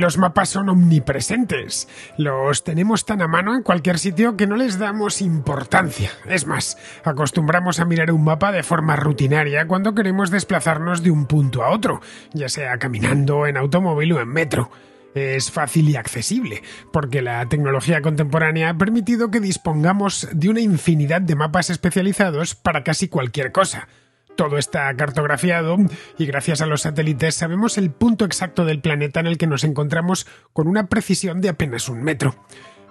los mapas son omnipresentes. Los tenemos tan a mano en cualquier sitio que no les damos importancia. Es más, acostumbramos a mirar un mapa de forma rutinaria cuando queremos desplazarnos de un punto a otro, ya sea caminando, en automóvil o en metro es fácil y accesible, porque la tecnología contemporánea ha permitido que dispongamos de una infinidad de mapas especializados para casi cualquier cosa. Todo está cartografiado y gracias a los satélites sabemos el punto exacto del planeta en el que nos encontramos con una precisión de apenas un metro.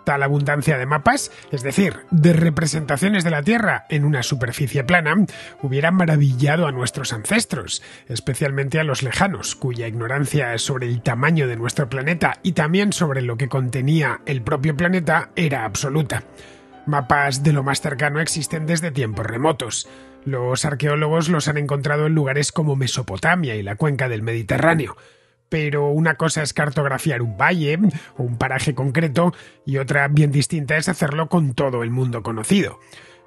Tal abundancia de mapas, es decir, de representaciones de la Tierra en una superficie plana, hubiera maravillado a nuestros ancestros, especialmente a los lejanos, cuya ignorancia sobre el tamaño de nuestro planeta y también sobre lo que contenía el propio planeta era absoluta. Mapas de lo más cercano existen desde tiempos remotos. Los arqueólogos los han encontrado en lugares como Mesopotamia y la cuenca del Mediterráneo. Pero una cosa es cartografiar un valle o un paraje concreto y otra bien distinta es hacerlo con todo el mundo conocido.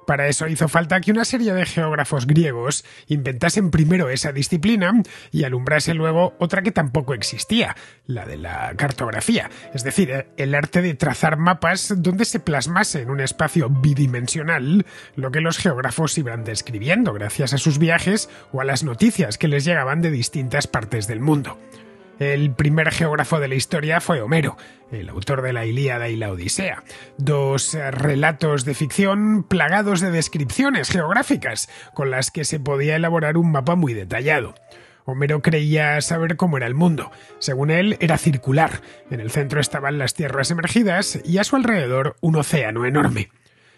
Para eso hizo falta que una serie de geógrafos griegos inventasen primero esa disciplina y alumbrase luego otra que tampoco existía, la de la cartografía, es decir, el arte de trazar mapas donde se plasmase en un espacio bidimensional lo que los geógrafos iban describiendo gracias a sus viajes o a las noticias que les llegaban de distintas partes del mundo. El primer geógrafo de la historia fue Homero, el autor de la Ilíada y la Odisea, dos relatos de ficción plagados de descripciones geográficas con las que se podía elaborar un mapa muy detallado. Homero creía saber cómo era el mundo. Según él, era circular. En el centro estaban las tierras emergidas y a su alrededor un océano enorme.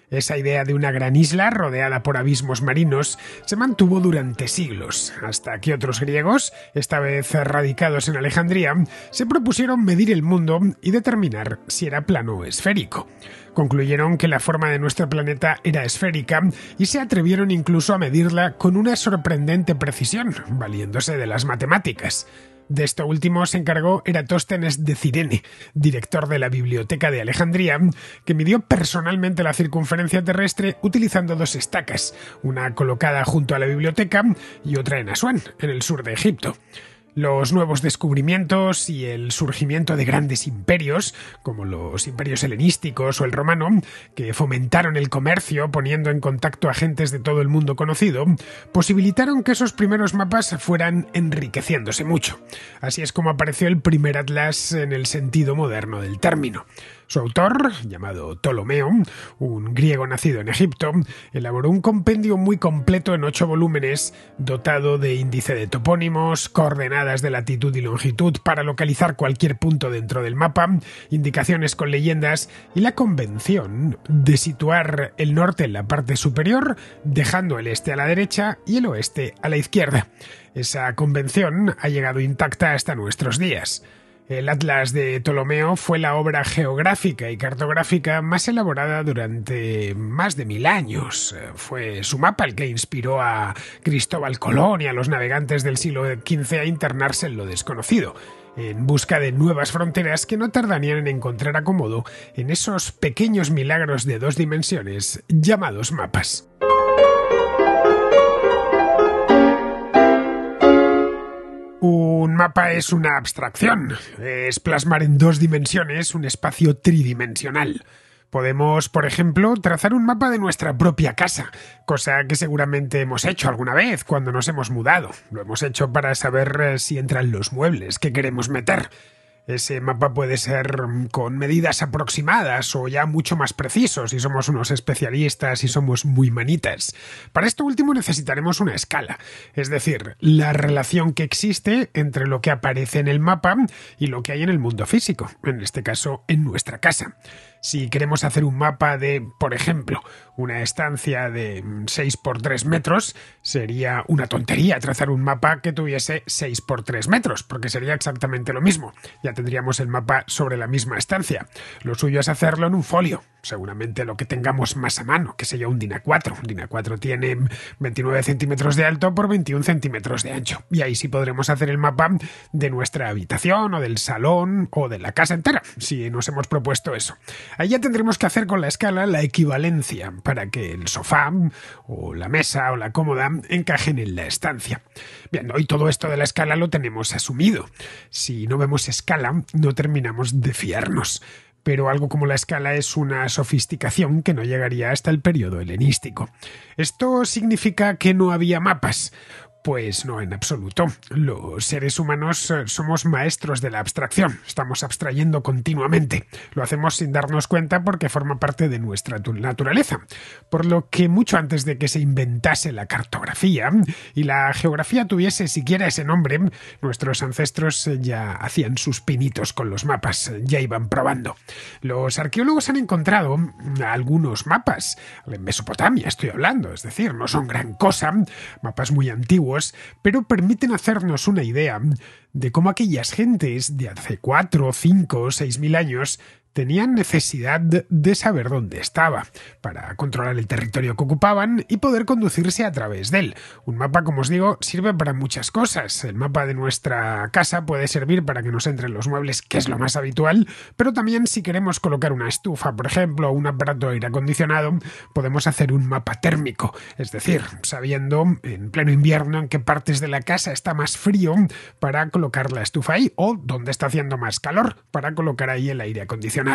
Esa idea de una gran isla rodeada por abismos marinos se mantuvo durante siglos, hasta que otros griegos, esta vez radicados en Alejandría, se propusieron medir el mundo y determinar si era plano o esférico. Concluyeron que la forma de nuestro planeta era esférica y se atrevieron incluso a medirla con una sorprendente precisión, valiéndose de las matemáticas. De esto último se encargó Eratóstenes de Cirene, director de la Biblioteca de Alejandría, que midió personalmente la circunferencia terrestre utilizando dos estacas, una colocada junto a la biblioteca y otra en Asuán, en el sur de Egipto los nuevos descubrimientos y el surgimiento de grandes imperios, como los imperios helenísticos o el romano, que fomentaron el comercio poniendo en contacto a gentes de todo el mundo conocido, posibilitaron que esos primeros mapas fueran enriqueciéndose mucho. Así es como apareció el primer atlas en el sentido moderno del término. Su autor, llamado Ptolomeo, un griego nacido en Egipto, elaboró un compendio muy completo en ocho volúmenes, dotado de índice de topónimos, coordenadas de latitud y longitud para localizar cualquier punto dentro del mapa, indicaciones con leyendas y la convención de situar el norte en la parte superior, dejando el este a la derecha y el oeste a la izquierda. Esa convención ha llegado intacta hasta nuestros días. El Atlas de Ptolomeo fue la obra geográfica y cartográfica más elaborada durante más de mil años. Eh, fue su mapa el que inspiró a Cristóbal Colón y a los navegantes del siglo XV a internarse en lo desconocido, en busca de nuevas fronteras que no tardarían en encontrar acomodo en esos pequeños milagros de dos dimensiones llamados mapas. Un mapa es una abstracción, es plasmar en dos dimensiones un espacio tridimensional. Podemos, por ejemplo, trazar un mapa de nuestra propia casa, cosa que seguramente hemos hecho alguna vez cuando nos hemos mudado. Lo hemos hecho para saber eh, si entran los muebles que queremos meter. Ese mapa puede ser con medidas aproximadas o ya mucho más precisos... si somos unos especialistas y somos muy manitas. Para esto último necesitaremos una escala, es decir, la relación que existe entre lo que aparece en el mapa y lo que hay en el mundo físico, en este caso en nuestra casa. Si queremos hacer un mapa de, por ejemplo, una estancia de 6 por 3 metros, sería una tontería trazar un mapa que tuviese 6 por 3 metros, porque sería exactamente lo mismo. Ya tendríamos el mapa sobre la misma estancia. Lo suyo es hacerlo en un folio, seguramente lo que tengamos más a mano, que sería un DINA 4. Un DINA 4 tiene 29 centímetros de alto por 21 centímetros de ancho, y ahí sí podremos hacer el mapa de nuestra habitación o del salón o de la casa entera, si nos hemos propuesto eso. Ahí ya tendremos que hacer con la escala la equivalencia para que el sofá o la mesa o la cómoda encajen en la estancia. Bien, hoy todo esto de la escala lo tenemos asumido. Si no vemos escala, no terminamos de fiarnos pero algo como la escala es una sofisticación que no llegaría hasta el periodo helenístico. Esto significa que no había mapas, pues no, en absoluto. Los seres humanos eh, somos maestros de la abstracción. Estamos abstrayendo continuamente. Lo hacemos sin darnos cuenta porque forma parte de nuestra naturaleza. Por lo que mucho antes de que se inventase la cartografía y la geografía tuviese siquiera ese nombre, nuestros ancestros eh, ya hacían sus pinitos con los mapas, eh, ya iban probando. Los arqueólogos han encontrado mm, algunos mapas, en Mesopotamia estoy hablando, es decir, no son gran cosa, mapas muy antiguos pero permiten hacernos una idea de cómo aquellas gentes de hace 4, 5 o 6 mil años tenían necesidad de saber dónde estaba, para controlar el territorio que ocupaban y poder conducirse a través de él. Un mapa, como os digo, sirve para muchas cosas. El mapa de nuestra casa puede servir para que nos entren los muebles, que es lo más habitual, pero también si queremos colocar una estufa, por ejemplo, o un aparato de aire acondicionado, podemos hacer un mapa térmico, es decir, sabiendo en pleno invierno en qué partes de la casa está más frío para colocar la estufa ahí o dónde está haciendo más calor para colocar ahí el aire acondicionado.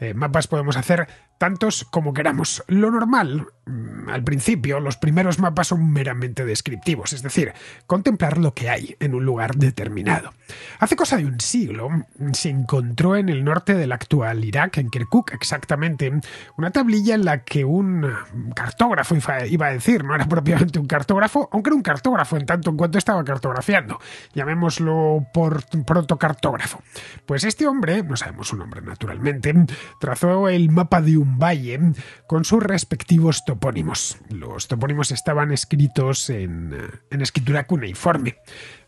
Eh, mapas podemos hacer tantos como queramos. Lo normal Mm, al principio, los primeros mapas son meramente descriptivos, es decir, contemplar lo que hay en un lugar determinado. Hace cosa de un siglo mm, se encontró en el norte del actual Irak, en Kirkuk exactamente, una tablilla en la que un mm, cartógrafo iba a decir, no era propiamente un cartógrafo, aunque era un cartógrafo en tanto en cuanto estaba cartografiando, llamémoslo por protocartógrafo. Pues este hombre, no sabemos su nombre naturalmente, trazó el mapa de un valle con sus respectivos los topónimos estaban escritos en, eh, en escritura cuneiforme,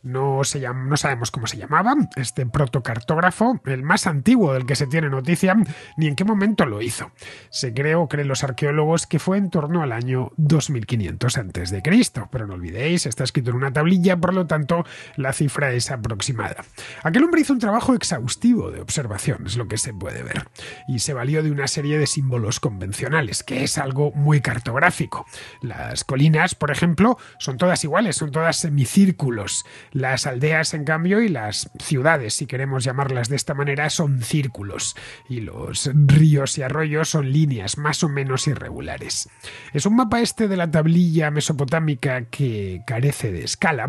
no, se no sabemos cómo se llamaba, este protocartógrafo, el más antiguo del que se tiene noticia, ni en qué momento lo hizo. Se o creen los arqueólogos, que fue en torno al año 2500 a.C., pero no olvidéis, está escrito en una tablilla, por lo tanto la cifra es aproximada. Aquel hombre hizo un trabajo exhaustivo de observación, es lo que se puede ver, y se valió de una serie de símbolos convencionales, que es algo muy cartográfico. Las colinas, por ejemplo, son todas iguales, son todas semicírculos. Las aldeas, en cambio, y las ciudades, si queremos llamarlas de esta manera, son círculos y los ríos y arroyos son líneas más o menos irregulares. Es un mapa este de la tablilla mesopotámica que carece de escala,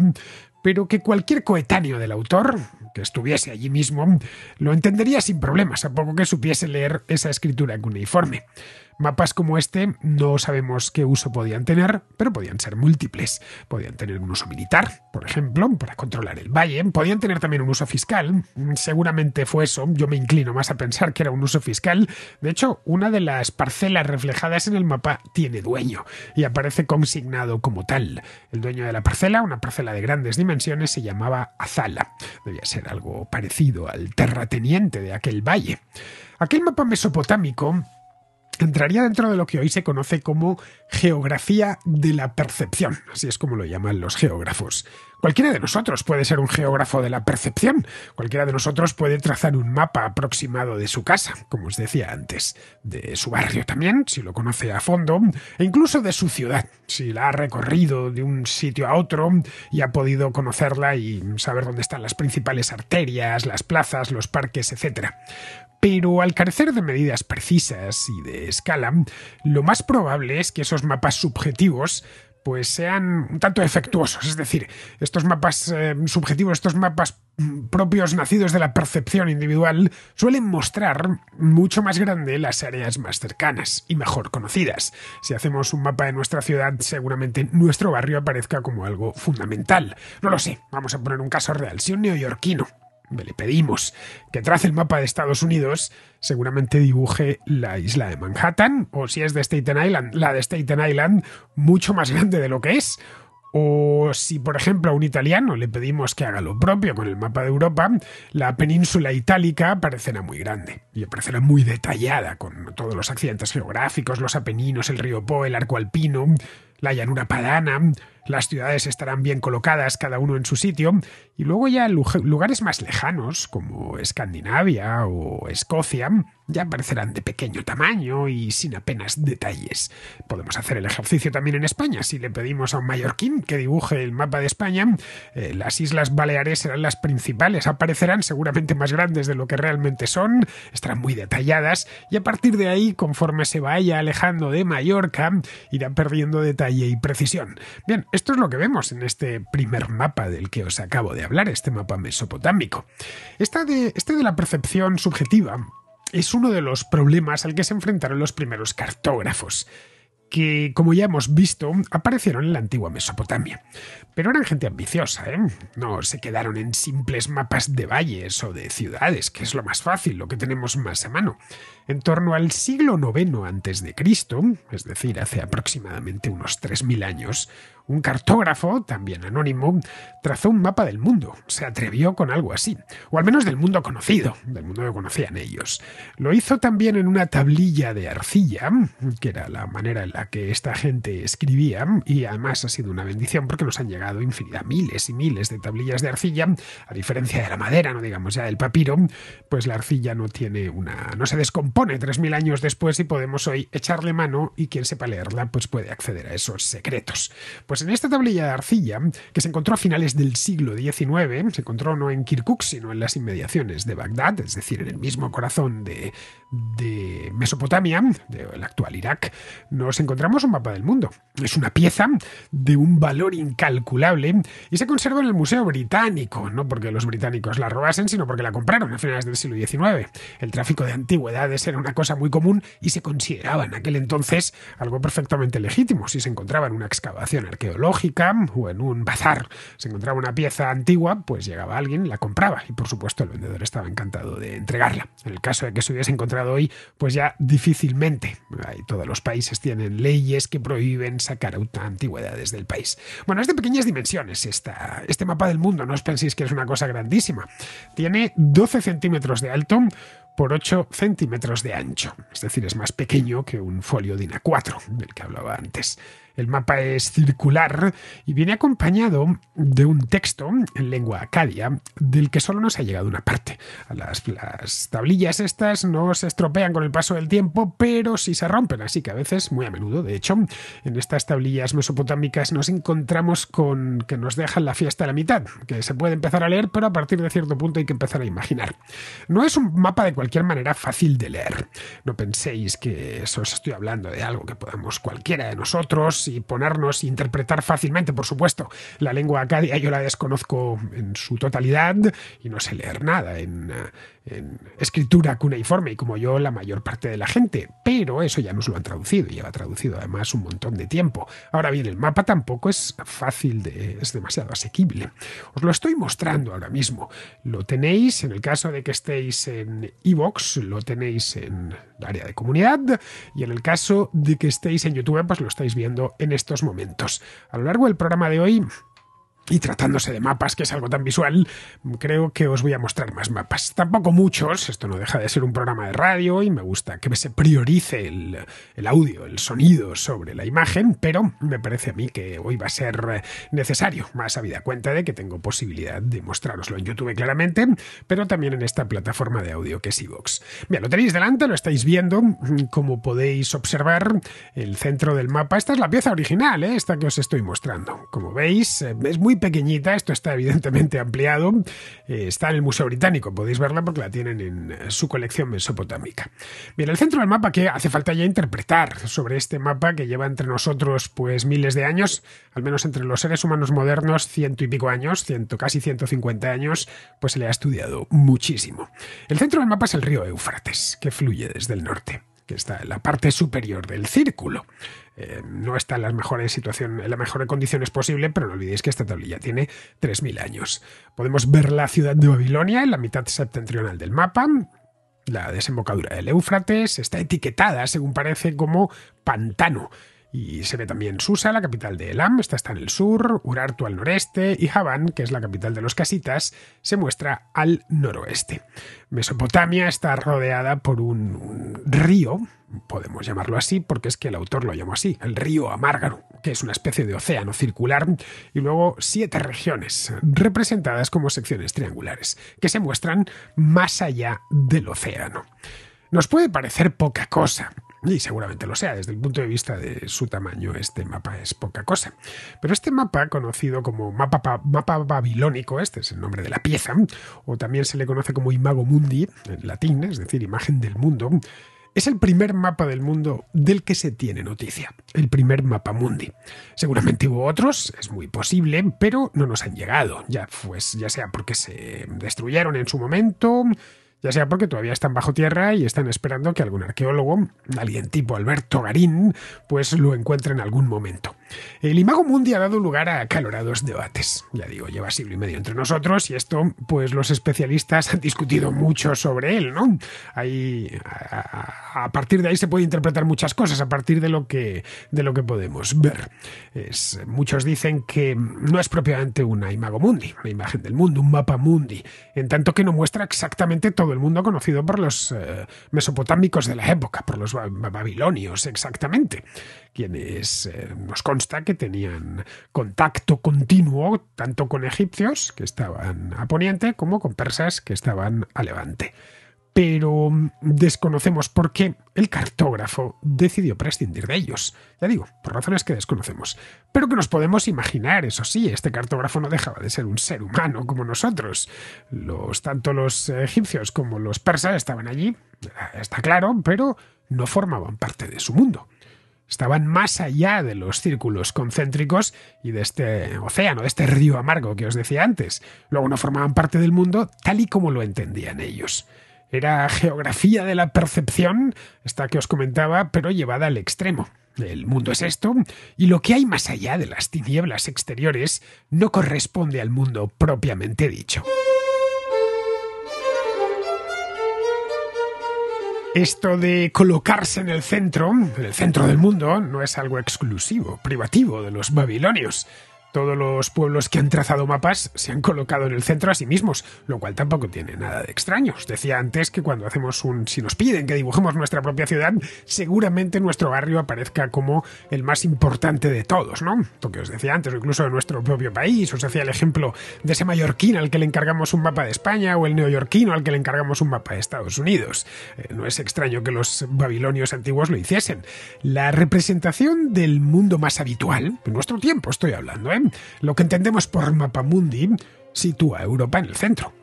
pero que cualquier coetáneo del autor, que estuviese allí mismo, lo entendería sin problemas, a poco que supiese leer esa escritura cuneiforme. Mapas como este no sabemos qué uso podían tener, pero podían ser múltiples. Podían tener un uso militar, por ejemplo, para controlar el valle. Podían tener también un uso fiscal. Mm, seguramente fue eso. Yo me inclino más a pensar que era un uso fiscal. De hecho, una de las parcelas reflejadas en el mapa tiene dueño y aparece consignado como tal. El dueño de la parcela, una parcela de grandes dimensiones, se llamaba Azala. Debía ser algo parecido al terrateniente de aquel valle. Aquel mapa mesopotámico entraría dentro de lo que hoy se conoce como geografía de la percepción, así es como lo llaman los geógrafos. Cualquiera de nosotros puede ser un geógrafo de la percepción, cualquiera de nosotros puede trazar un mapa aproximado de su casa, como os decía antes, de su barrio también, si lo conoce a fondo, e incluso de su ciudad, si la ha recorrido de un sitio a otro y ha podido conocerla y saber dónde están las principales arterias, las plazas, los parques, etc. Pero al carecer de medidas precisas y de escala, lo más probable es que esos mapas subjetivos pues sean un tanto efectuosos, es decir, estos mapas em, subjetivos, estos mapas mm, propios nacidos de la percepción individual suelen mostrar mucho más grande las áreas más cercanas y mejor conocidas. Si hacemos un mapa de nuestra ciudad, seguramente nuestro barrio aparezca como algo fundamental. No lo sé, vamos a poner un caso real. Si un neoyorquino le pedimos que trace el mapa de Estados Unidos, seguramente dibuje la isla de Manhattan, o si es de Staten Island, la de Staten Island, mucho más grande de lo que es. O si, por ejemplo, a un italiano le pedimos que haga lo propio con el mapa de Europa, la península itálica parecerá muy grande y parecerá muy detallada, con todos los accidentes geográficos, los apeninos, el río Po, el arco alpino la llanura padana, las ciudades estarán bien colocadas cada uno en su sitio, y luego ya lugares más lejanos, como Escandinavia o Escocia, ya aparecerán de pequeño tamaño y sin apenas detalles. Podemos hacer el ejercicio también en España. Si le pedimos a un mallorquín que dibuje el mapa de España, eh, las Islas Baleares serán las principales, aparecerán seguramente más grandes de lo que realmente son, estarán muy detalladas, y a partir de ahí, conforme se vaya alejando de Mallorca, irán perdiendo detalles y precisión. Bien, esto es lo que vemos en este primer mapa del que os acabo de hablar, este mapa mesopotámico. este de la percepción subjetiva es uno de los problemas al que se enfrentaron los primeros cartógrafos que, como ya hemos visto, aparecieron en la antigua Mesopotamia. Pero eran gente ambiciosa, ¿eh? No se quedaron en simples mapas de valles o de ciudades, que es lo más fácil, lo que tenemos más a mano. En torno al siglo IX a.C., es decir, hace aproximadamente unos 3.000 años, un cartógrafo, también anónimo, trazó un mapa del mundo. Se atrevió con algo así, o al menos del mundo conocido, del mundo que conocían ellos. Lo hizo también en una tablilla de arcilla, que era la manera en la que esta gente escribía, y además ha sido una bendición porque nos han llegado infinidad, miles y miles de tablillas de arcilla, a diferencia de la madera, no digamos ya del papiro, pues la arcilla no tiene una, no se descompone 3000 años después y podemos hoy echarle mano y quien sepa leerla pues puede acceder a esos secretos. Pues pues en esta tablilla de arcilla, que se encontró a finales del siglo XIX, se encontró no en Kirkuk, sino en las inmediaciones de Bagdad, es decir, en el mismo corazón de, Mesopotamia, del actual Irak, nos encontramos un mapa del mundo. Es una pieza de un valor incalculable y se conserva en el Museo Británico, no porque los británicos la robasen, sino porque la compraron a finales del siglo XIX. El tráfico de antigüedades era una cosa muy común y se consideraba en aquel entonces algo perfectamente legítimo si se encontraba en una excavación arqueológica o en un bazar se encontraba una pieza antigua, pues llegaba alguien, la compraba y por supuesto el vendedor estaba encantado de entregarla. En el caso de que se hubiese encontrado hoy, pues ya difícilmente. todos los países tienen leyes que prohíben sacar antigüedades del país. Bueno, es de pequeñas dimensiones este mapa del mundo, no os penséis que es una cosa grandísima. Tiene 12 centímetros de alto, por 8 centímetros de ancho. Es decir, es más pequeño que un folio DIN A4 del que hablaba antes. El mapa es circular y viene acompañado de un texto en lengua acadia del que solo nos ha llegado una parte. Las, tablillas estas no se estropean con el paso del tiempo, pero sí se rompen, así que a veces, muy a menudo, de hecho, en estas tablillas mesopotámicas nos encontramos con que nos dejan la fiesta a la mitad, que se puede empezar a leer, pero a partir de cierto punto hay que empezar a imaginar. No es un mapa de cualquier manera fácil de leer. No penséis que eso os estoy hablando de algo que podamos cualquiera de nosotros y ponernos a e interpretar fácilmente, por supuesto. La lengua acadia yo la desconozco en su totalidad y no sé leer nada en eh, en escritura cuneiforme, como yo la mayor parte de la gente, pero eso ya nos lo han traducido, y lleva traducido además un montón de tiempo. Ahora bien, el mapa tampoco es fácil, de, es demasiado asequible. Os lo estoy mostrando ahora mismo. Lo tenéis, en el caso de que estéis en Evox, lo tenéis en el área de comunidad, y en el caso de que estéis en YouTube, pues lo estáis viendo en estos momentos. A lo largo del programa de hoy y tratándose de mapas, que es algo tan visual, creo que os voy a mostrar más mapas. Tampoco muchos, esto no deja de ser un programa de radio y me gusta que se priorice el, audio, el sonido sobre la imagen, pero me parece a mí que hoy va a ser necesario, más habida cuenta de que tengo posibilidad de mostraroslo en YouTube claramente, pero también en esta plataforma de audio que es iVoox. Bien, lo tenéis delante, lo estáis viendo, como podéis observar, el centro del mapa, esta es la pieza original, ¿eh? esta que os estoy mostrando. Como veis, eh, es muy pequeñita, esto está evidentemente ampliado, eh, está en el Museo Británico, podéis verla porque la tienen en su colección mesopotámica. Bien, el centro del mapa que hace falta ya interpretar sobre este mapa que lleva entre nosotros pues miles de años, al menos entre los seres humanos modernos, ciento y pico años, ciento, casi 150 años, pues se le ha estudiado muchísimo. El centro del mapa es el río Éufrates, que fluye desde el norte que está en la parte superior del círculo. Eh, no está en, las mejores en las mejores condiciones posible, pero no olvidéis que esta tablilla tiene 3.000 años. Podemos ver la ciudad de Babilonia en la mitad septentrional del mapa, la desembocadura del Éufrates está etiquetada, según parece, como pantano. Y se ve también Susa, la capital de Elam, esta está en el sur, Urartu al noreste y Haván, que es la capital de los casitas, se muestra al noroeste. Mesopotamia está rodeada por un, río, podemos llamarlo así porque es que el autor lo llamó así, el río Amárgaro, que es una especie de océano circular, y luego siete regiones, representadas como secciones triangulares, que se muestran más allá del océano. Nos puede parecer poca cosa, y seguramente lo sea, desde el punto de vista de su tamaño, este mapa es poca cosa. Pero este mapa, conocido como mapa, mapa babilónico, este es el nombre de la pieza, o también se le conoce como Imago Mundi, en latín, es decir, imagen del mundo, es el primer mapa del mundo del que se tiene noticia, el primer mapa mundi. Seguramente hubo otros, es muy posible, pero no nos han llegado, ya, pues, ya sea porque se destruyeron en su momento, ya sea porque todavía están bajo tierra y están esperando que algún arqueólogo, alguien tipo Alberto Garín, pues lo encuentre en algún momento. El Imago Mundi ha dado lugar a acalorados debates. Ya digo, lleva siglo y medio entre nosotros y esto, pues los especialistas han discutido mucho sobre él, ¿no? Ahí, a, partir de ahí se puede interpretar muchas cosas, a partir de lo que, de lo que podemos ver. muchos dicen que no es propiamente una Imago Mundi, una imagen del mundo, un mapa mundi, en tanto que no muestra exactamente todo el mundo conocido por los eh, mesopotámicos de la época, por los babilonios exactamente, quienes eh, nos consta que tenían contacto continuo tanto con egipcios, que estaban a poniente, como con persas, que estaban a levante pero mm, desconocemos por qué el cartógrafo decidió prescindir de ellos. Ya digo, por razones que desconocemos, pero que nos podemos imaginar, eso sí, este cartógrafo no dejaba de ser un ser humano como nosotros. Los, tanto los egipcios como los persas estaban allí, eh, está claro, pero no formaban parte de su mundo. Estaban más allá de los círculos concéntricos y de este océano, de este río amargo que os decía antes. Luego no formaban parte del mundo tal y como lo entendían ellos. Era geografía de la percepción, esta que os comentaba, pero llevada al extremo. El mundo es esto, y lo que hay más allá de las tinieblas exteriores no corresponde al mundo propiamente dicho. Esto de colocarse en el centro, el centro del mundo, no es algo exclusivo, privativo de los babilonios. Todos los pueblos que han trazado mapas se han colocado en el centro a sí mismos, lo cual tampoco tiene nada de extraño. Os decía antes que cuando hacemos un... si nos piden que dibujemos nuestra propia ciudad, seguramente nuestro barrio aparezca como el más importante de todos, ¿no? Lo que os decía antes, o incluso de nuestro propio país. Os hacía el ejemplo de ese mallorquín al que le encargamos un mapa de España o el neoyorquino al que le encargamos un mapa de Estados Unidos. Eh, no es extraño que los babilonios antiguos lo hiciesen. La representación del mundo más habitual, en nuestro tiempo estoy hablando, ¿eh? lo que entendemos por mapa mundi sitúa a Europa en el centro.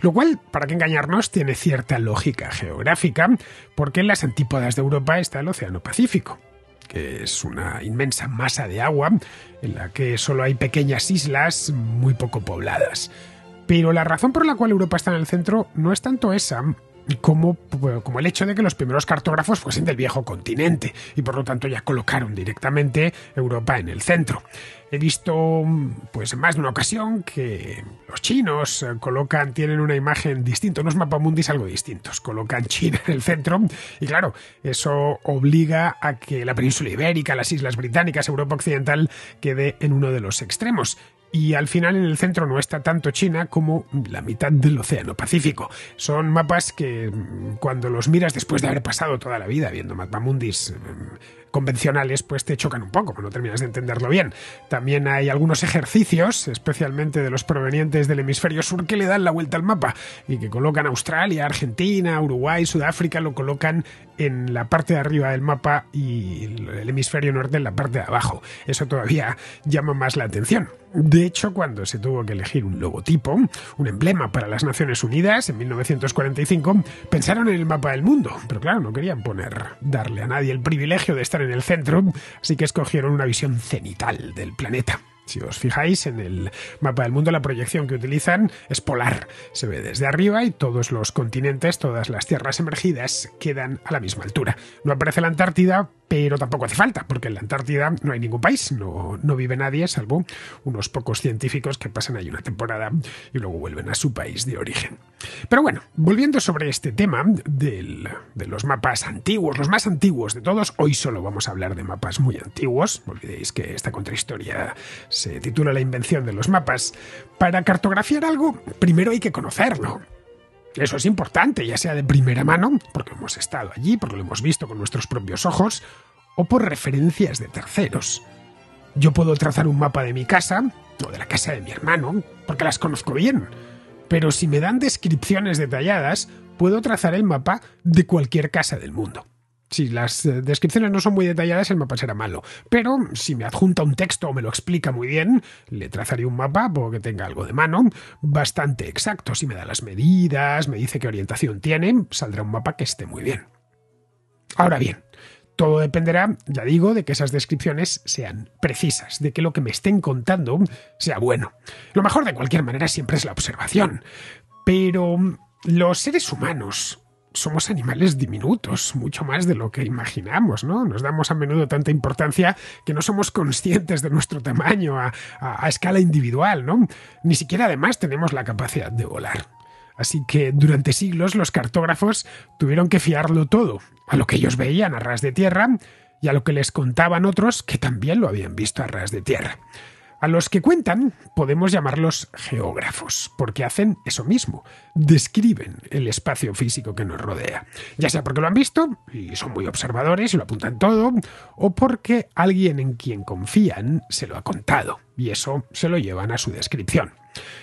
Lo cual, para que engañarnos, tiene cierta lógica geográfica, porque en las antípodas de Europa está el Océano Pacífico, que es una inmensa masa de agua en la que solo hay pequeñas islas muy poco pobladas. Pero la razón por la cual Europa está en el centro no es tanto esa, como, como el hecho de que los primeros cartógrafos fuesen del viejo continente y por lo tanto ya colocaron directamente Europa en el centro. He visto, pues en más de una ocasión, que los chinos eh, colocan, tienen una imagen distinta, unos mapamundis algo distintos, colocan China en el centro y claro, eso obliga a que la península ibérica, las islas británicas, Europa occidental quede en uno de los extremos y al final en el centro no está tanto China como la mitad del Océano Pacífico. Son mapas que mm, cuando los miras después de haber pasado toda la vida viendo mapamundis mm, convencionales, pues te chocan un poco, no terminas de entenderlo bien. También hay algunos ejercicios, especialmente de los provenientes del hemisferio sur, que le dan la vuelta al mapa y que colocan Australia, Argentina, Uruguay, Sudáfrica, lo colocan en la parte de arriba del mapa y el hemisferio norte en la parte de abajo. Eso todavía llama más la atención. De hecho, cuando se tuvo que elegir un logotipo, un emblema para las Naciones Unidas en 1945, pensaron en el mapa del mundo, pero claro, no querían poner, darle a nadie el privilegio de estar en el centro, así que escogieron una visión cenital del planeta. Si os fijáis en el mapa del mundo, la proyección que utilizan es polar. Se ve desde arriba y todos los continentes, todas las tierras emergidas quedan a la misma altura. No aparece la Antártida pero tampoco hace falta, porque en la Antártida no hay ningún país, no, vive nadie, salvo unos pocos científicos que pasan ahí una temporada y luego vuelven a su país de origen. Pero bueno, volviendo sobre este tema de los mapas antiguos, los más antiguos de todos, hoy solo vamos a hablar de mapas muy antiguos, olvidéis que esta contrahistoria se titula La invención de los mapas. Para cartografiar algo, primero hay que conocerlo. Eso es importante, ya sea de primera mano, porque hemos estado allí, porque lo hemos visto con nuestros propios ojos, o por referencias de terceros. Yo puedo trazar un mapa de mi casa, o de la casa de mi hermano, porque las conozco bien, pero si me dan descripciones detalladas, puedo trazar el mapa de cualquier casa del mundo si las eh, descripciones no son muy detalladas, el mapa será malo. Pero si me adjunta un texto o me lo explica muy bien, le trazaré un mapa porque tenga algo de mano, bastante exacto. Si me da las medidas, me dice qué orientación tiene, saldrá un mapa que esté muy bien. Ahora bien, todo dependerá, ya digo, de que esas descripciones sean precisas, de que lo que me estén contando sea bueno. Lo mejor de cualquier manera siempre es la observación. Pero los seres humanos somos animales diminutos, mucho más de lo que imaginamos, ¿no? Nos damos a menudo tanta importancia que no somos conscientes de nuestro tamaño a, escala individual, ¿no? Ni siquiera además tenemos la capacidad de volar. Así que durante siglos los cartógrafos tuvieron que fiarlo todo a lo que ellos veían a ras de tierra y a lo que les contaban otros que también lo habían visto a ras de tierra. A los que cuentan podemos llamarlos geógrafos, porque hacen eso mismo, describen el espacio físico que nos rodea, ya sea porque lo han visto y son muy observadores y lo apuntan todo, o porque alguien en quien confían se lo ha contado y eso se lo llevan a su descripción.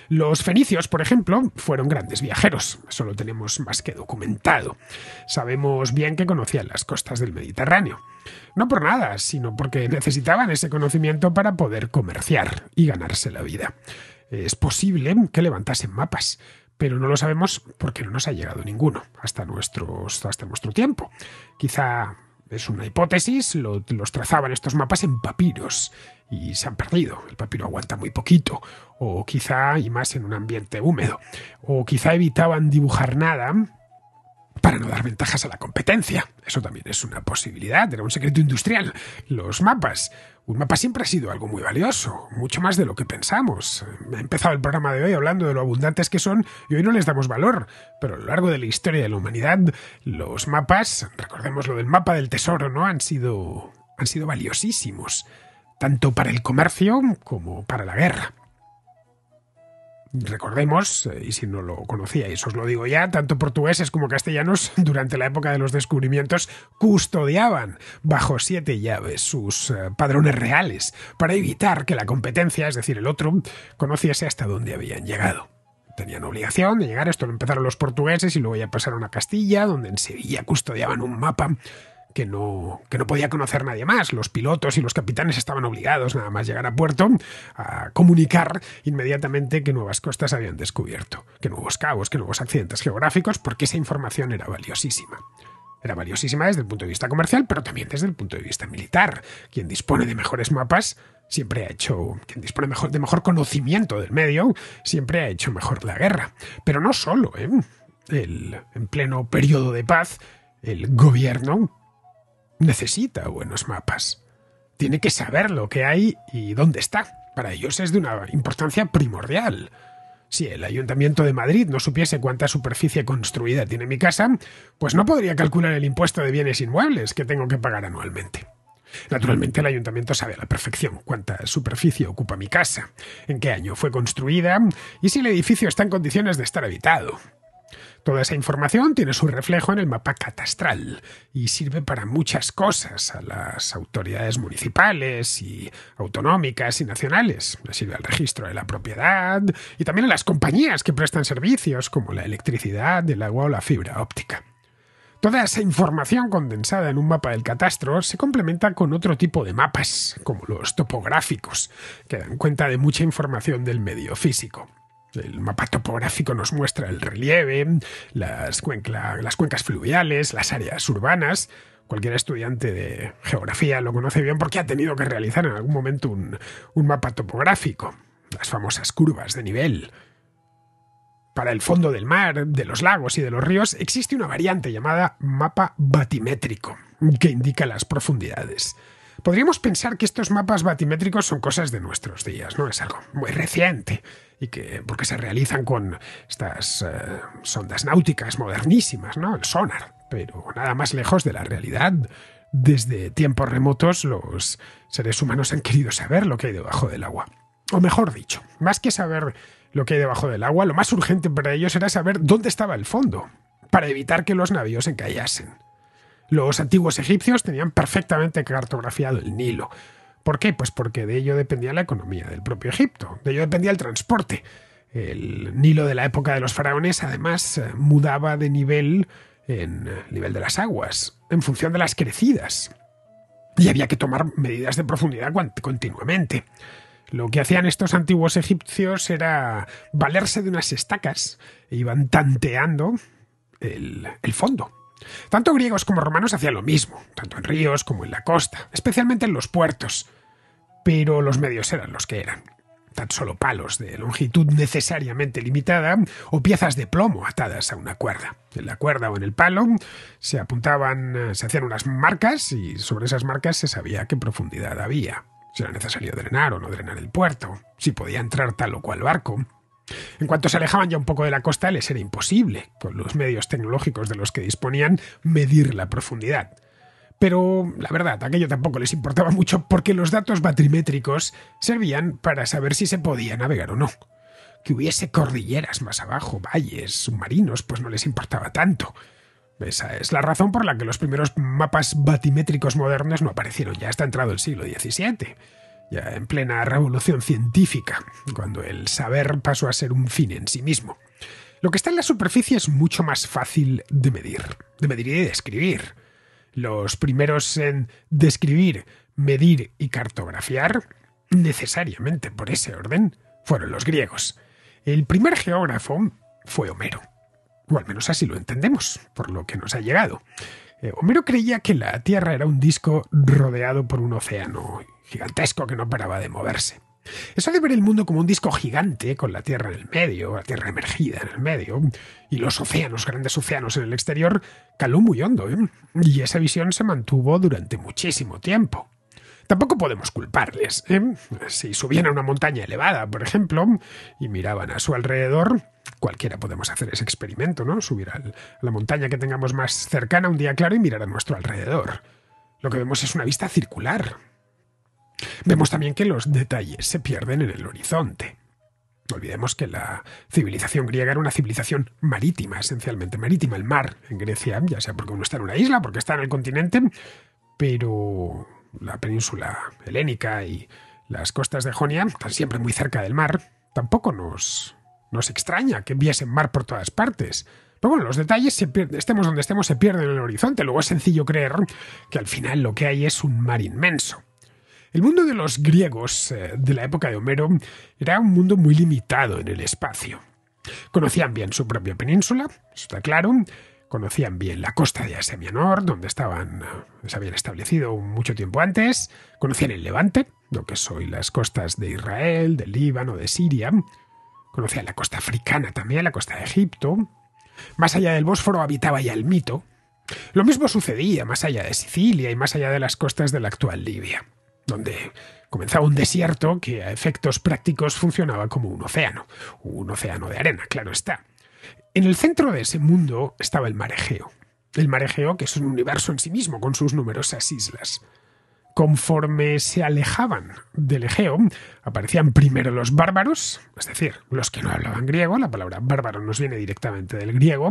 Los fenicios, por ejemplo, fueron grandes viajeros, eso lo tenemos más que documentado. Sabemos bien que conocían las costas del Mediterráneo. No por nada, sino porque necesitaban ese conocimiento para poder comerciar y ganarse la vida. Es posible que levantasen mapas, pero no lo sabemos porque no nos ha llegado ninguno hasta, hasta nuestro tiempo. Quizá es una hipótesis, los trazaban estos mapas en papiros y se han perdido. El papiro aguanta muy poquito, o quizá, y más en un ambiente húmedo, o quizá evitaban dibujar nada para no dar ventajas a la competencia. Eso también es una posibilidad, era un secreto industrial. Los mapas. Un mapa siempre ha sido algo muy valioso, mucho más de lo que pensamos. He empezado el programa de hoy hablando de lo abundantes que son y hoy no les damos valor, pero a lo largo de la historia de la humanidad, los mapas, recordemos lo del mapa del tesoro, ¿no? Han sido, han sido valiosísimos tanto para el comercio como para la guerra. Recordemos, eh, y si no lo conocíais, os lo digo ya, tanto portugueses como castellanos durante la época de los descubrimientos custodiaban bajo siete llaves sus eh, padrones reales para evitar que la competencia, es decir, el otro, conociese hasta dónde habían llegado. Tenían obligación de llegar, esto lo empezaron los portugueses y luego ya pasaron a Castilla, donde en Sevilla custodiaban un mapa que no, que no podía conocer nadie más. Los pilotos y los capitanes estaban obligados, nada más llegar a puerto, a comunicar inmediatamente que nuevas costas habían descubierto, que nuevos cabos, que nuevos accidentes geográficos, porque esa información era valiosísima. Era valiosísima desde el punto de vista comercial, pero también desde el punto de vista militar. Quien dispone de mejores mapas siempre ha hecho, quien dispone mejor, de mejor conocimiento del medio, siempre ha hecho mejor la guerra. Pero no solo, ¿eh? en pleno periodo de paz, el gobierno necesita buenos mapas. Tiene que saber lo que hay y dónde está. Para ellos es de una importancia primordial. Si el Ayuntamiento de Madrid no supiese cuánta superficie construida tiene mi casa, pues no podría calcular el impuesto de bienes inmuebles que tengo que pagar anualmente. Naturalmente el ayuntamiento sabe a la perfección cuánta superficie ocupa mi casa, en qué año fue construida y si el edificio está en condiciones de estar habitado. Toda esa información tiene su reflejo en el mapa catastral y sirve para muchas cosas a las autoridades municipales y autonómicas y nacionales. Le sirve al registro de la propiedad y también a las compañías que prestan servicios como la electricidad, el agua o la fibra óptica. Toda esa información condensada en un mapa del catastro se complementa con otro tipo de mapas, como los topográficos, que dan cuenta de mucha información del medio físico. El mapa topográfico nos muestra el relieve, las, cuencas fluviales, las áreas urbanas. Cualquier estudiante de geografía lo conoce bien porque ha tenido que realizar en algún momento un mapa topográfico, las famosas curvas de nivel. Para el fondo del mar, de los lagos y de los ríos existe una variante llamada mapa batimétrico, que indica las profundidades. Podríamos pensar que estos mapas batimétricos son cosas de nuestros días, ¿no? Es algo muy reciente y que porque se realizan con estas eh, sondas náuticas modernísimas, ¿no? El sonar, pero nada más lejos de la realidad. Desde tiempos remotos los seres humanos han querido saber lo que hay debajo del agua. O mejor dicho, más que saber lo que hay debajo del agua, lo más urgente para ellos era saber dónde estaba el fondo, para evitar que los navíos encallasen. Los antiguos egipcios tenían perfectamente cartografiado el Nilo, ¿Por qué? Pues porque de ello dependía la economía del propio Egipto, de ello dependía el transporte. El Nilo de la época de los faraones además eh, mudaba de nivel en el eh, nivel de las aguas, en función de las crecidas. Y había que tomar medidas de profundidad continuamente. Lo que hacían estos antiguos egipcios era valerse de unas estacas e iban tanteando el fondo tanto griegos como romanos hacían lo mismo, tanto en ríos como en la costa, especialmente en los puertos. Pero los medios eran los que eran. Tan solo palos de longitud necesariamente limitada o piezas de plomo atadas a una cuerda. En la cuerda o en el palo se apuntaban, eh, se hacían unas marcas y sobre esas marcas se sabía qué profundidad había, si era necesario drenar o no drenar el puerto, si podía entrar tal o cual barco, en cuanto se alejaban ya un poco de la costa, les era imposible, con los medios tecnológicos de los que disponían, medir la profundidad. Pero, la verdad, aquello tampoco les importaba mucho porque los datos batimétricos servían para saber si se podía navegar o no. Que hubiese cordilleras más abajo, valles, submarinos, pues no les importaba tanto. Esa es la razón por la que los primeros mapas batimétricos modernos no aparecieron ya hasta entrado el siglo XVII ya en plena revolución científica, cuando el saber pasó a ser un fin en sí mismo. Lo que está en la superficie es mucho más fácil de medir, de medir y de describir. Los primeros en describir, medir y cartografiar, necesariamente por ese orden, fueron los griegos. El primer geógrafo fue Homero, o al menos así lo entendemos, por lo que nos ha llegado. Eh, Homero creía que la Tierra era un disco rodeado por un océano gigantesco que no paraba de moverse. Eso de ver el mundo como un disco gigante, con la Tierra en el medio, la Tierra emergida en el medio, y los océanos, grandes océanos en el exterior, caló muy hondo, ¿eh? y esa visión se mantuvo durante muchísimo tiempo. Tampoco podemos culparles. ¿eh? Si subían a una montaña elevada, por ejemplo, y miraban a su alrededor, cualquiera podemos hacer ese experimento, ¿no? Subir a la montaña que tengamos más cercana un día claro y mirar a nuestro alrededor. Lo que vemos es una vista circular, Vemos también que los detalles se pierden en el horizonte. olvidemos que la civilización griega era una civilización marítima, esencialmente marítima, el mar en Grecia, ya sea porque uno está en una isla, porque está en el continente, pero la península helénica y las costas de Jonia están siempre muy cerca del mar. Tampoco nos, extraña que viesen mar por todas partes. Pero bueno, los detalles, estemos donde estemos, se pierden en el horizonte. Luego es sencillo creer que al final lo que hay es un mar inmenso. El mundo de los griegos eh, de la época de Homero era un mundo muy limitado en el espacio. Conocían bien su propia península, eso está claro, conocían bien la costa de Asia Menor, donde estaban, eh, se habían establecido mucho tiempo antes, conocían el Levante, lo que son las costas de Israel, del Líbano, de Siria, conocían la costa africana también, la costa de Egipto. Más allá del Bósforo habitaba ya el mito. Lo mismo sucedía más allá de Sicilia y más allá de las costas de la actual Libia donde comenzaba un desierto que a efectos prácticos funcionaba como un océano, un océano de arena, claro está. En el centro de ese mundo estaba el marejeo, el marejeo que es un universo en sí mismo con sus numerosas islas. Conforme se alejaban del Egeo, aparecían primero los bárbaros, es decir, los que no hablaban griego. La palabra bárbaro nos viene directamente del griego.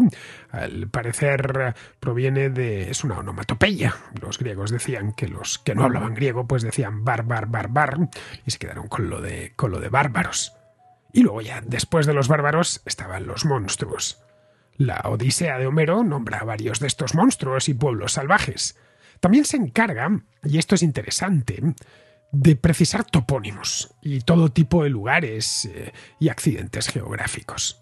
Al parecer proviene de... es una onomatopeya. Los griegos decían que los que no hablaban griego pues decían bárbar, bárbar y se quedaron con lo de, con lo de bárbaros. Y luego ya, después de los bárbaros, estaban los monstruos. La Odisea de Homero nombra a varios de estos monstruos y pueblos salvajes. También se encarga, y esto es interesante, de precisar topónimos y todo tipo de lugares eh, y accidentes geográficos.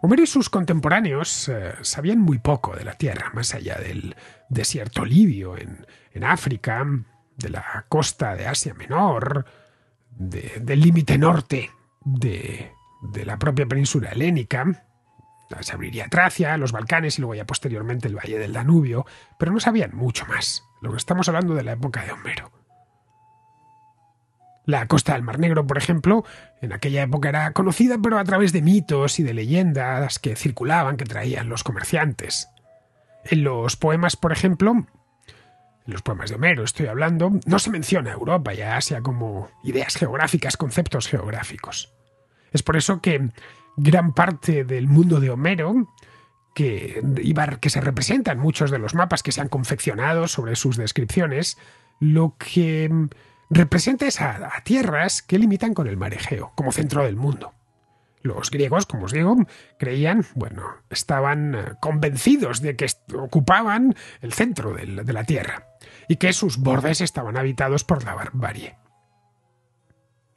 Homero y sus contemporáneos eh, sabían muy poco de la Tierra, más allá del desierto libio en, África, de la costa de Asia Menor, del límite norte de la propia península helénica, se abriría Tracia, los Balcanes y luego ya posteriormente el Valle del Danubio, pero no sabían mucho más. Lo que estamos hablando de la época de Homero. La costa del Mar Negro, por ejemplo, en aquella época era conocida pero a través de mitos y de leyendas que circulaban, que traían los comerciantes. En los poemas, por ejemplo, en los poemas de Homero estoy hablando, no se menciona Europa y Asia como ideas geográficas, conceptos geográficos. Es por eso que gran parte del mundo de Homero, que, que se representan muchos de los mapas que se han confeccionado sobre sus descripciones, lo que representa es a, tierras que limitan con el mar como centro del mundo. Los griegos, como os digo, creían, bueno, estaban eh, convencidos de que ocupaban el centro de la Tierra y que sus bordes estaban habitados por la barbarie.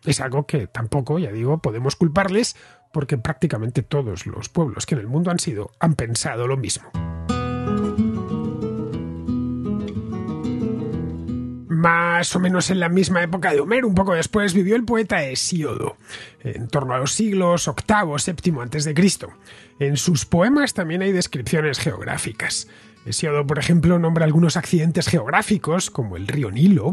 Es algo que tampoco, ya digo, podemos culparles porque prácticamente todos los pueblos que en el mundo han sido han pensado lo mismo. más o menos en la misma época de Homer, un poco después, vivió el poeta Hesíodo, en torno a los siglos VIII séptimo antes de Cristo. En sus poemas también hay descripciones geográficas. Hesiodo, por ejemplo, nombra algunos accidentes geográficos, como el río Nilo,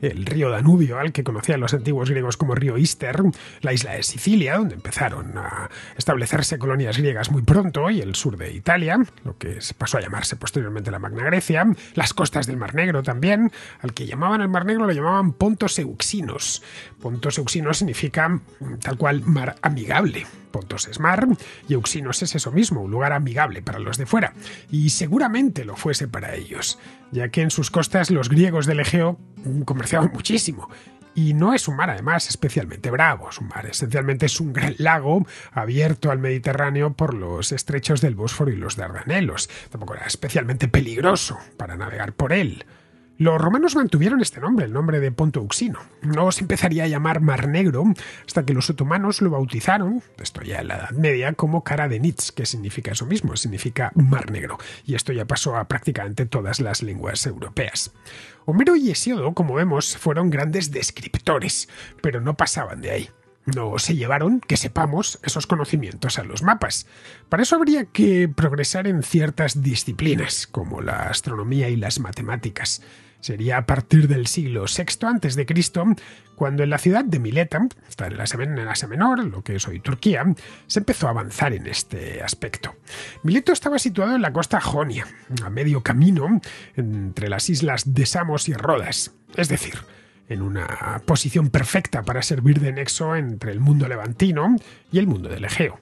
el río Danubio, al que conocían los antiguos griegos como río Ister, la isla de Sicilia, donde empezaron a establecerse colonias griegas muy pronto, y el sur de Italia, lo que pasó a llamarse posteriormente la Magna Grecia, las costas del Mar Negro también, al que llamaban el Mar Negro lo llamaban Pontos Euxinos. Pontos Euxinos significa tal cual mar amigable. Pontos es mar y Euxinos es eso mismo, un lugar amigable para los de fuera. Y seguramente lo fuese para ellos, ya que en sus costas los griegos del Egeo mm, comerciaban muchísimo. Y no es un mar, además, especialmente bravo. Es un mar, esencialmente es un gran lago abierto al Mediterráneo por los estrechos del Bósforo y los Dardanelos. Tampoco era especialmente peligroso para navegar por él. Los romanos mantuvieron este nombre, el nombre de Ponto Uxino. No se empezaría a llamar Mar Negro hasta que los otomanos lo bautizaron, esto ya en la Edad Media, como Cara de que significa eso mismo, significa Mar Negro. Y esto ya pasó a prácticamente todas las lenguas europeas. Homero y Hesiodo, como vemos, fueron grandes descriptores, pero no pasaban de ahí no se llevaron, que sepamos, esos conocimientos a los mapas. Para eso habría que progresar en ciertas disciplinas, como la astronomía y las matemáticas. Sería a partir del siglo VI a.C., cuando en la ciudad de Mileta, está en el Asia Menor, lo que es hoy Turquía, se empezó a avanzar en este aspecto. Mileto estaba situado en la costa jonia, a medio camino entre las islas de Samos y Rodas, es decir, en una posición perfecta para servir de nexo entre el mundo levantino y el mundo del Egeo.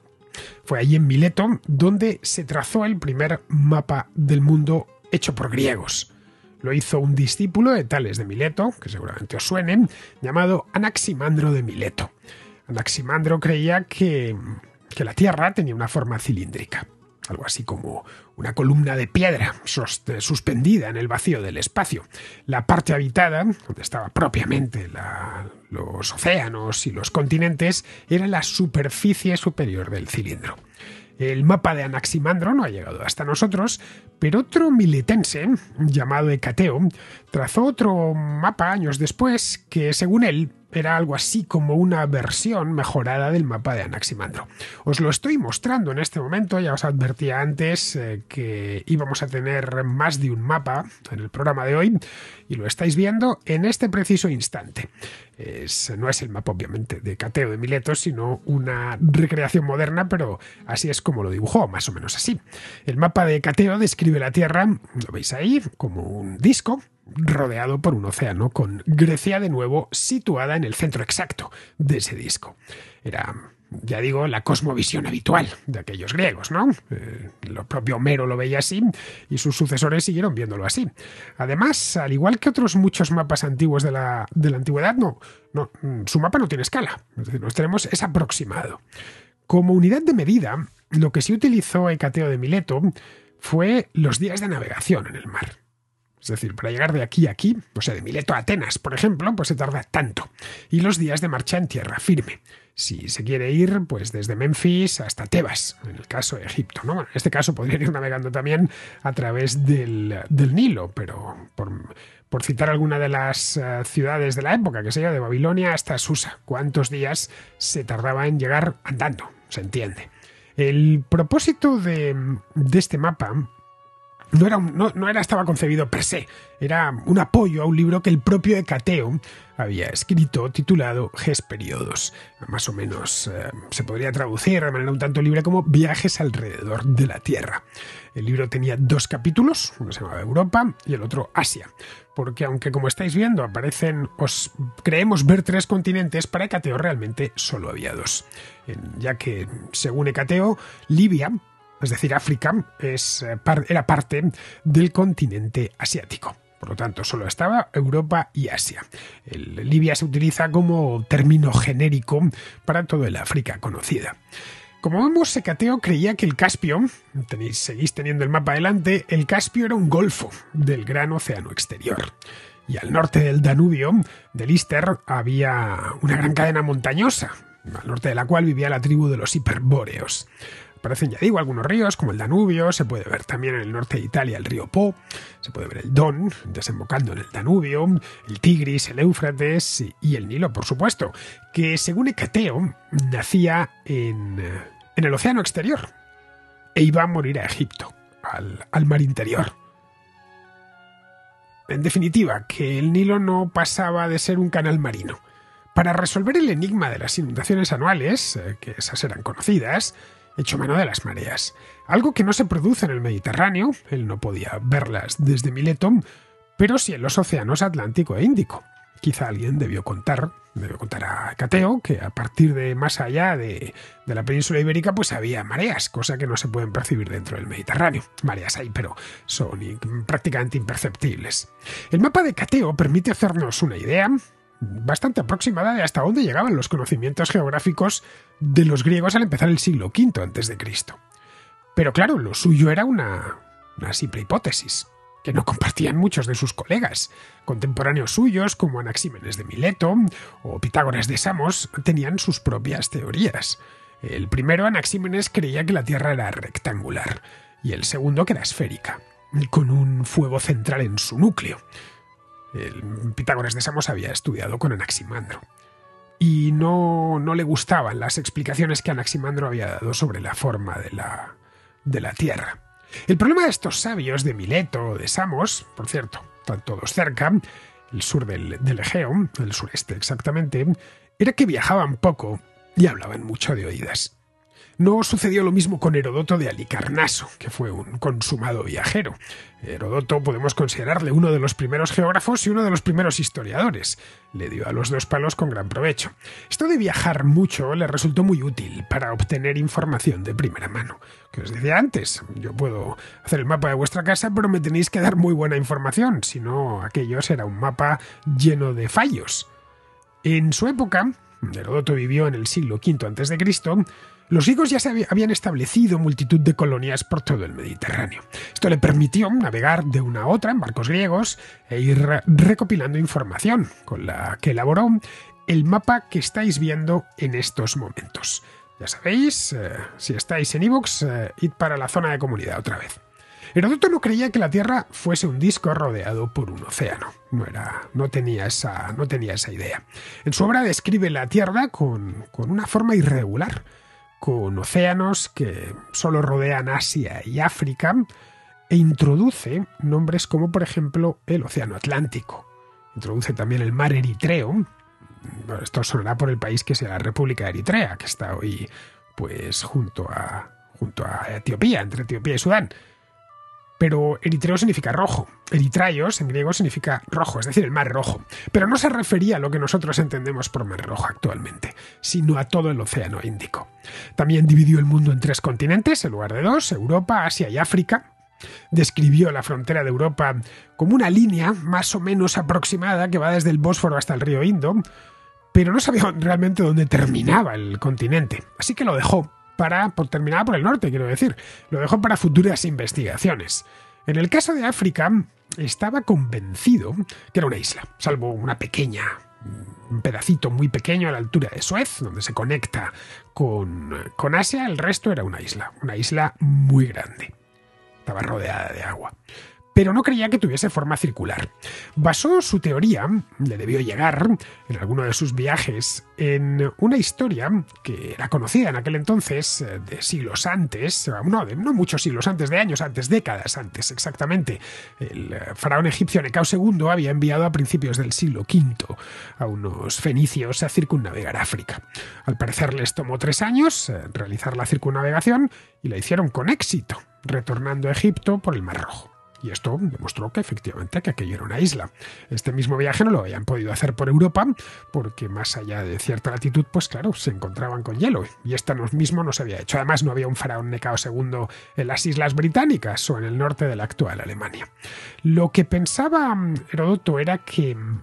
Fue allí en Mileto donde se trazó el primer mapa del mundo hecho por griegos. Lo hizo un discípulo de Tales de Mileto, que seguramente os suene, llamado Anaximandro de Mileto. Anaximandro creía que, la Tierra tenía una forma cilíndrica, algo así como una columna de piedra suspendida en el vacío del espacio. La parte habitada, donde estaba propiamente los océanos y los continentes, era la superficie superior del cilindro. El mapa de Anaximandro no ha llegado hasta nosotros, pero otro militense, llamado Hecateo, trazó otro mapa años después que, según él, era algo así como una versión mejorada del mapa de Anaximandro. Os lo estoy mostrando en este momento, ya os advertía antes eh, que íbamos a tener más de un mapa en el programa de hoy y lo estáis viendo en este preciso instante. no es el mapa obviamente de Cateo de Mileto, sino una recreación moderna, pero así es como lo dibujó, más o menos así. El mapa de Cateo describe la Tierra, lo veis ahí, como un disco rodeado por un océano, con Grecia de nuevo situada en el centro exacto de ese disco. Era, ya digo, la cosmovisión habitual de aquellos griegos, ¿no? Eh, lo propio Homero lo veía así y sus sucesores siguieron viéndolo así. Además, al igual que otros muchos mapas antiguos de la, de la antigüedad, no, mm, su mapa no tiene escala, es tenemos es aproximado. Como unidad de medida, lo que sí utilizó Hecateo de Mileto fue los días de navegación en el mar. Es decir, para llegar de aquí a aquí, o sea, de Mileto a Atenas, por ejemplo, pues se tarda tanto. Y los días de marcha en tierra firme. Si se quiere ir, pues desde Memphis hasta Tebas, en el caso de Egipto, ¿no? en este caso podrían ir navegando también a través del, Nilo, pero por, citar alguna de las eh, ciudades de la época, que sé de Babilonia hasta Susa. ¿Cuántos días se tardaba en llegar andando? Se entiende. El propósito de, de este mapa no era, estaba concebido per se, era un apoyo a un libro que el propio Hecateo había escrito titulado Gesperiodos, Más o menos eh, se podría traducir de manera un tanto libre como Viajes alrededor de la Tierra. El libro tenía dos capítulos, uno se llamaba Europa y el otro Asia, porque aunque como estáis viendo aparecen, os creemos ver tres continentes, para Hecateo realmente solo había dos, ya que según Hecateo, Libia es decir, África eh, era parte del continente asiático. Por lo tanto, solo estaba Europa y Asia. Libia se utiliza como término genérico para todo el África conocida. Como vemos, Secateo creía que el Caspio, tenéis, seguís teniendo el mapa adelante, el Caspio era un golfo del gran océano exterior. Y al norte del Danubio, del Ister, había una gran cadena montañosa, al norte de la cual vivía la tribu de los hiperbóreos aparecen, ya digo, algunos ríos como el Danubio, se puede ver también en el norte de Italia el río Po, se puede ver el Don desembocando en el Danubio, el Tigris, el Éufrates y el Nilo, por supuesto, que según Hecateo nacía en, eh, en el océano exterior e iba a morir a Egipto, al mar interior. En definitiva, que el Nilo no pasaba de ser un canal marino. Para resolver el enigma de las inundaciones anuales, eh, que esas eran conocidas, hecho mano de las mareas, algo que no se produce en el Mediterráneo, él no podía verlas desde Mileto, pero sí en los océanos Atlántico e Índico. Quizá alguien debió contar, debió contar a Cateo, que a partir de más allá de, de la península ibérica pues había mareas, cosa que no se pueden percibir dentro del Mediterráneo. Mareas hay, pero son prácticamente imperceptibles. El mapa de Cateo permite hacernos una idea bastante aproximada de hasta dónde llegaban los conocimientos geográficos de los griegos al empezar el siglo V antes de Cristo. Pero claro, lo suyo era una, una simple hipótesis, que no compartían muchos de sus colegas. Contemporáneos suyos, como Anaxímenes de Mileto o Pitágoras de Samos, tenían sus propias teorías. El primero, Anaxímenes, creía que la Tierra era rectangular, y el segundo que era esférica, con un fuego central en su núcleo. Pitágoras de Samos había estudiado con Anaximandro y no, no le gustaban las explicaciones que Anaximandro había dado sobre la forma de la, de la Tierra. El problema de estos sabios de Mileto o de Samos, por cierto, están todos cerca, el sur del, del Egeo, el sureste exactamente, era que viajaban poco y hablaban mucho de oídas. No sucedió lo mismo con Herodoto de Alicarnaso, que fue un consumado viajero. Herodoto podemos considerarle uno de los primeros geógrafos y uno de los primeros historiadores. Le dio a los dos palos con gran provecho. Esto de viajar mucho le resultó muy útil para obtener información de primera mano. Que os decía antes, yo puedo hacer el mapa de vuestra casa, pero me tenéis que dar muy buena información, si no aquello será un mapa lleno de fallos. En su época, Herodoto vivió en el siglo V a.C., los griegos ya se habían establecido multitud de colonias por todo el Mediterráneo. Esto le permitió navegar de una a otra en barcos griegos e ir recopilando información con la que elaboró el mapa que estáis viendo en estos momentos. Ya sabéis, eh, si estáis en Evox, eh, id para la zona de comunidad otra vez. Herodoto no creía que la Tierra fuese un disco rodeado por un océano. No, no, tenía, esa, no tenía, esa, idea. En su obra describe la Tierra con una forma irregular con océanos que solo rodean Asia y África e introduce nombres como por ejemplo el Océano Atlántico. Introduce también el mar Eritreo. Esto sonará por el país que sea la República Eritrea, que está hoy pues junto junto a Etiopía, entre Etiopía y Sudán pero eritreo significa rojo. Eritraios en griego significa rojo, es decir, el mar rojo. Pero no se refería a lo que nosotros entendemos por mar rojo actualmente, sino a todo el océano Índico. También dividió el mundo en tres continentes, en lugar de dos, Europa, Asia y África. Describió la frontera de Europa como una línea más o menos aproximada que va desde el Bósforo hasta el río Indo, pero no sabía realmente dónde terminaba el continente, así que lo dejó para por, por el norte, quiero decir. Lo dejó para futuras investigaciones. En el caso de África, estaba convencido que era una isla, salvo una pequeña, un pedacito muy pequeño a la altura de Suez, donde se conecta con, con Asia, el resto era una isla, una isla muy grande. Estaba rodeada de agua pero no creía que tuviese forma circular. Basó su teoría, le debió llegar, en alguno de sus viajes, en una historia que era conocida en aquel entonces, eh, de siglos antes, eh, no, no muchos siglos antes, de años antes, décadas antes exactamente. El eh, faraón egipcio Necao II había enviado a principios del siglo V a unos fenicios a circunnavegar África. Al parecer les tomó tres años realizar la circunnavegación y la hicieron con éxito, retornando a Egipto por el Mar Rojo. Y esto demostró que efectivamente que aquello era una isla. Este mismo viaje no lo habían podido hacer por Europa, porque más allá de cierta latitud, pues claro, se encontraban con hielo. Y esta mismo no se había hecho. Además, no había un faraón Necao II en las islas británicas o en el norte de la actual Alemania. Lo que pensaba mm, Heródoto era que mm,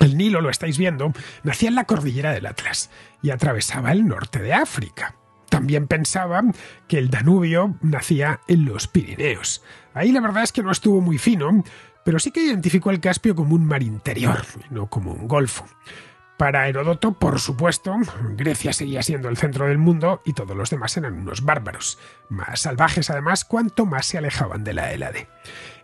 el Nilo, lo estáis viendo, nacía en la cordillera del Atlas y atravesaba el norte de África. También pensaba que el Danubio nacía en los Pirineos, Ahí la verdad es que no estuvo muy fino, pero sí que identificó el Caspio como un mar interior, no como un golfo. Para Heródoto, por supuesto, Grecia seguía siendo el centro del mundo y todos los demás eran unos bárbaros, más salvajes además cuanto más se alejaban de la Hélade.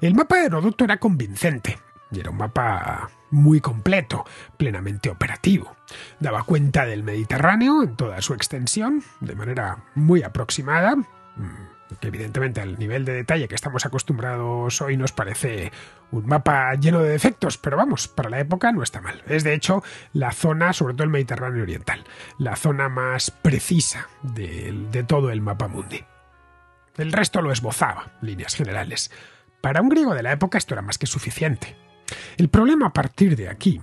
El mapa de Heródoto era convincente, y era un mapa muy completo, plenamente operativo. Daba cuenta del Mediterráneo en toda su extensión, de manera muy aproximada, mm, que evidentemente al nivel de detalle que estamos acostumbrados hoy nos parece un mapa lleno de defectos, pero vamos, para la época no está mal. Es de hecho la zona, sobre todo el Mediterráneo Oriental, la zona más precisa de, de todo el mapa mundi. El resto lo esbozaba, líneas generales. Para un griego de la época esto era más que suficiente. El problema a partir de aquí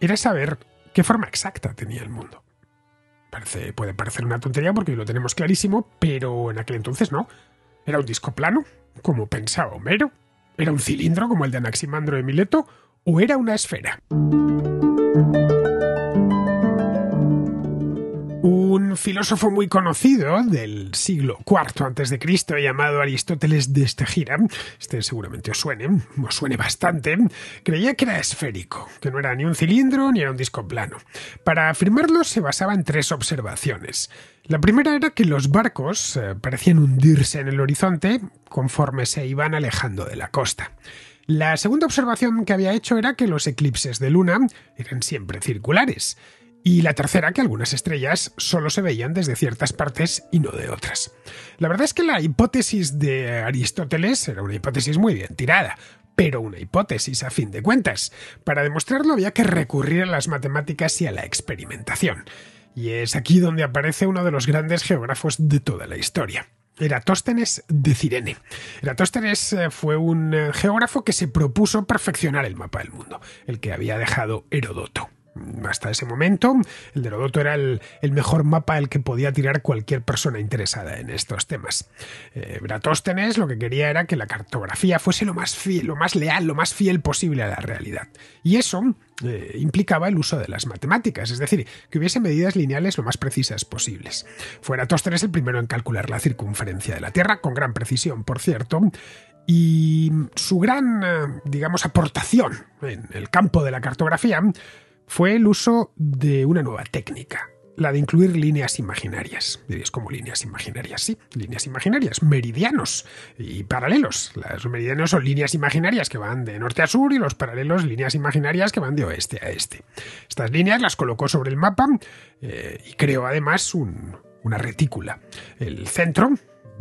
era saber qué forma exacta tenía el mundo puede parecer una tontería porque lo tenemos clarísimo, pero en aquel entonces no. Era un disco plano, como pensaba Homero. Era un cilindro como el de Anaximandro de Mileto, o era una esfera. un filósofo muy conocido del siglo IV antes de Cristo llamado Aristóteles de Estegira, este seguramente os suene, os suene bastante, creía que era esférico, que no era ni un cilindro ni era un disco plano. Para afirmarlo se basaba en tres observaciones. La primera era que los barcos eh, parecían hundirse en el horizonte conforme se iban alejando de la costa. La segunda observación que había hecho era que los eclipses de luna eran siempre circulares y la tercera, que algunas estrellas solo se veían desde ciertas partes y no de otras. La verdad es que la hipótesis de Aristóteles era una hipótesis muy bien tirada, pero una hipótesis a fin de cuentas. Para demostrarlo había que recurrir a las matemáticas y a la experimentación. Y es aquí donde aparece uno de los grandes geógrafos de toda la historia. Eratóstenes de Cirene. Eratóstenes eh, fue un eh, geógrafo que se propuso perfeccionar el mapa del mundo, el que había dejado Herodoto. Mm, hasta ese momento, el de era el, mejor mapa al que podía tirar cualquier persona interesada en estos temas. Bratóstenes eh, lo que quería era que la cartografía fuese lo más, lo más leal, lo más fiel posible a la realidad. Y eso eh, implicaba el uso de las matemáticas, es decir, que hubiese medidas lineales lo más precisas posibles. Fue Eratóstenes el primero en calcular la circunferencia de la Tierra, con gran precisión, por cierto, y su gran, eh, digamos, aportación en el campo de la cartografía fue el uso de una nueva técnica, la de incluir líneas imaginarias. Diréis, como líneas imaginarias? Sí, líneas imaginarias, meridianos y paralelos. Los meridianos son líneas imaginarias que van de norte a sur y los paralelos líneas imaginarias que van de oeste a este. Estas líneas las colocó sobre el mapa eh, y creó además una retícula. El centro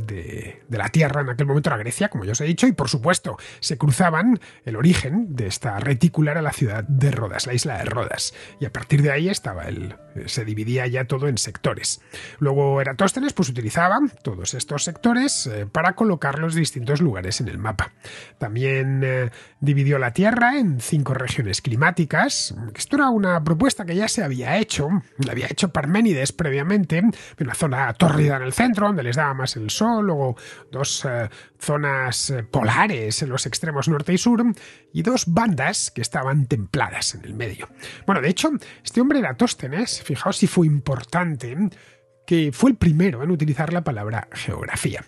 de, la Tierra, en aquel momento era Grecia, como ya os he dicho, y por supuesto se cruzaban el origen de esta retícula a la ciudad de Rodas, la isla de Rodas, y a partir de ahí estaba el, eh, se dividía ya todo en sectores. Luego Eratóstenes pues utilizaba todos estos sectores eh, para colocar los distintos lugares en el mapa. También eh, dividió la Tierra en cinco regiones climáticas. Esto era una propuesta que ya se había hecho, la había hecho Parménides previamente, una zona tórrida en el centro donde les daba más el sol, Luego dos eh, zonas eh, polares en los extremos norte y sur y dos bandas que estaban templadas en el medio. Bueno, de hecho, este hombre Eratóstenes, fijaos si fue importante que fue el primero en utilizar la palabra geografía.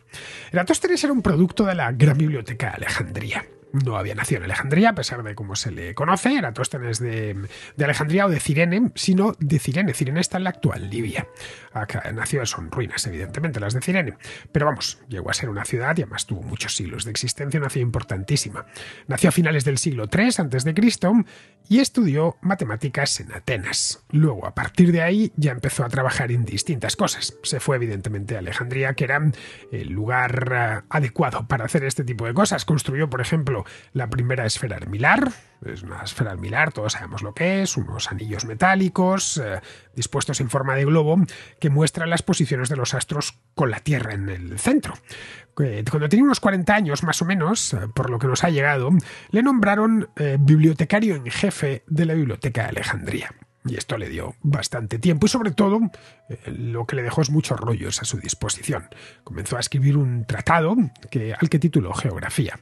Eratóstenes era un producto de la Gran Biblioteca de Alejandría no había nacido en Alejandría, a pesar de cómo se le conoce, era de, de Alejandría o de Cirene, sino de Cirene. Cirene está en la actual Libia. Acá nació, son ruinas, evidentemente, las de Cirene. Pero vamos, llegó a ser una ciudad y además tuvo muchos siglos de existencia, una ciudad importantísima. Nació a finales del siglo III Cristo y estudió matemáticas en Atenas. Luego, a partir de ahí, ya empezó a trabajar en distintas cosas. Se fue, evidentemente, a Alejandría, que era el lugar eh, adecuado para hacer este tipo de cosas. Construyó, por ejemplo, la primera esfera armilar, es una esfera armilar, todos sabemos lo que es, unos anillos metálicos eh, dispuestos en forma de globo que muestran las posiciones de los astros con la Tierra en el centro. Eh, cuando tenía unos 40 años más o menos, eh, por lo que nos ha llegado, le nombraron bibliotecario en jefe de la Biblioteca de Alejandría. Y esto le dio bastante tiempo y sobre todo lo que le dejó es muchos rollos a su disposición. Comenzó a escribir un tratado que, al que tituló Geografía.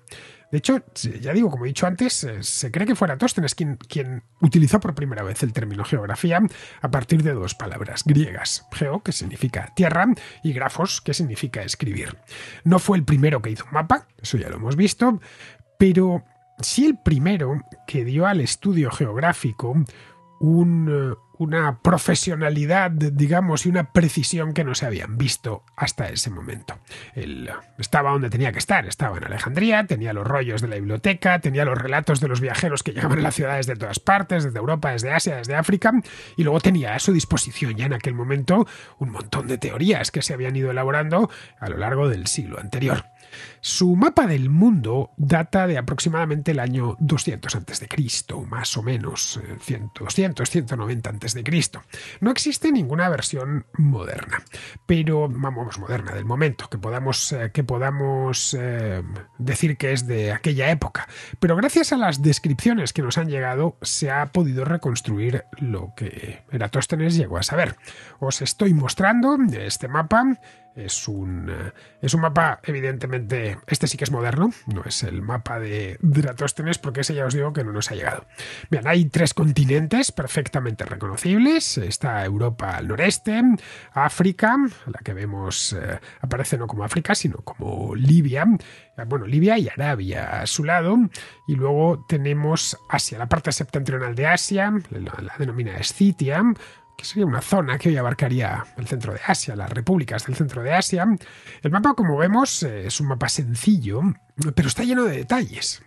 De hecho, ya digo, como he dicho antes, eh, se cree que fuera Tóstenes quien, quien utilizó por primera vez el término geografía a partir de dos palabras griegas, geo, que significa tierra, y grafos, que significa escribir. No fue el primero que hizo un mapa, eso ya lo hemos visto, pero sí el primero que dio al estudio geográfico un, eh, una profesionalidad, digamos, y una precisión que no se habían visto hasta ese momento. Él estaba donde tenía que estar, estaba en Alejandría, tenía los rollos de la biblioteca, tenía los relatos de los viajeros que llegaban a las ciudades de todas partes, desde Europa, desde Asia, desde África, y luego tenía a su disposición ya en aquel momento un montón de teorías que se habían ido elaborando a lo largo del siglo anterior. Su mapa del mundo data de aproximadamente el año 200 a.C., más o menos 200, 190 a.C. No existe ninguna versión moderna, pero vamos, moderna del momento, que podamos, eh, que podamos eh, decir que es de aquella época. Pero gracias a las descripciones que nos han llegado, se ha podido reconstruir lo que Eratóstenes llegó a saber. Os estoy mostrando este mapa es un, eh, es un mapa, evidentemente, este sí que es moderno, no es el mapa de Eratóstenes, porque ese ya os digo que no nos ha llegado. Bien, hay tres continentes perfectamente reconocibles. Está Europa al noreste, África, la que vemos eh, aparece no como África, sino como Libia. Eh, bueno, Libia y Arabia a su lado. Y luego tenemos Asia, la parte septentrional de Asia, la, denomina Escitia, que sería una zona que hoy abarcaría el centro de Asia, las repúblicas del centro de Asia. El mapa, como vemos, eh, es un mapa sencillo, pero está lleno de detalles.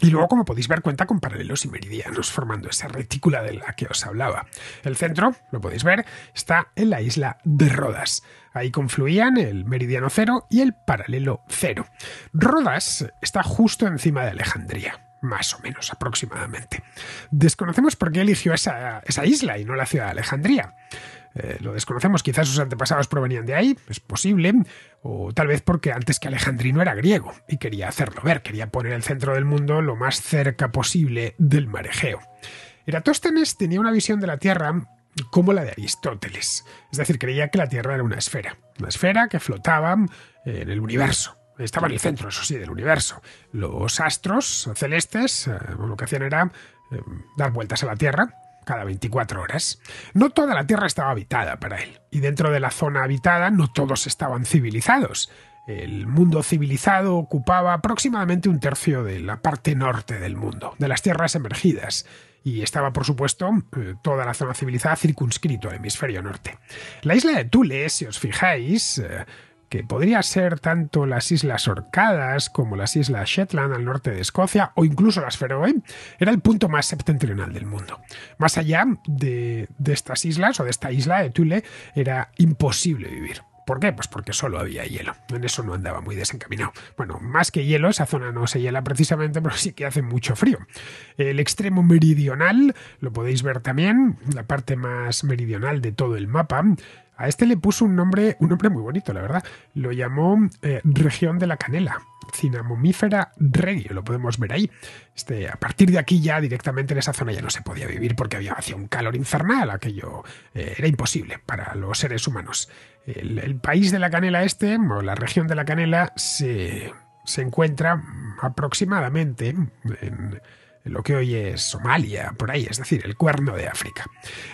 Y luego, como podéis ver, cuenta con paralelos y meridianos, formando esa retícula de la que os hablaba. El centro, lo podéis ver, está en la isla de Rodas. Ahí confluían el meridiano cero y el paralelo cero. Rodas está justo encima de Alejandría más o menos aproximadamente. Desconocemos por qué eligió esa, isla y no la ciudad de Alejandría. Eh, lo desconocemos, quizás sus antepasados provenían de ahí, es posible, o tal vez porque antes que Alejandrino era griego y quería hacerlo ver, quería poner el centro del mundo lo más cerca posible del marejeo. Eratóstenes tenía una visión de la Tierra como la de Aristóteles, es decir, creía que la Tierra era una esfera, una esfera que flotaba en el universo estaba en el centro, eso sí, del universo. Los astros celestes eh, lo que hacían era eh, dar vueltas a la Tierra cada 24 horas. No toda la Tierra estaba habitada para él, y dentro de la zona habitada no todos estaban civilizados. El mundo civilizado ocupaba aproximadamente un tercio de la parte norte del mundo, de las tierras emergidas, y estaba, por supuesto, eh, toda la zona civilizada circunscrito al hemisferio norte. La isla de Tule, si os fijáis, que podría ser tanto las Islas Orcadas como las Islas Shetland al norte de Escocia o incluso las Feroe, era el punto más septentrional del mundo. Más allá de, de estas islas o de esta isla de Thule era imposible vivir. ¿Por qué? Pues porque solo había hielo. En eso no andaba muy desencaminado. Bueno, más que hielo, esa zona no se hiela precisamente, pero sí que hace mucho frío. El extremo meridional, lo podéis ver también, la parte más meridional de todo el mapa, a este le puso un nombre, un nombre muy bonito, la verdad. Lo llamó eh, región de la canela. Cinamomífera regio, lo podemos ver ahí. Este, a partir de aquí ya directamente en esa zona ya no se podía vivir porque había hacía un calor infernal, aquello eh, era imposible para los seres humanos. El, país de la canela este, o la región de la canela, se, se encuentra aproximadamente en, lo que hoy es Somalia, por ahí, es decir, el cuerno de África.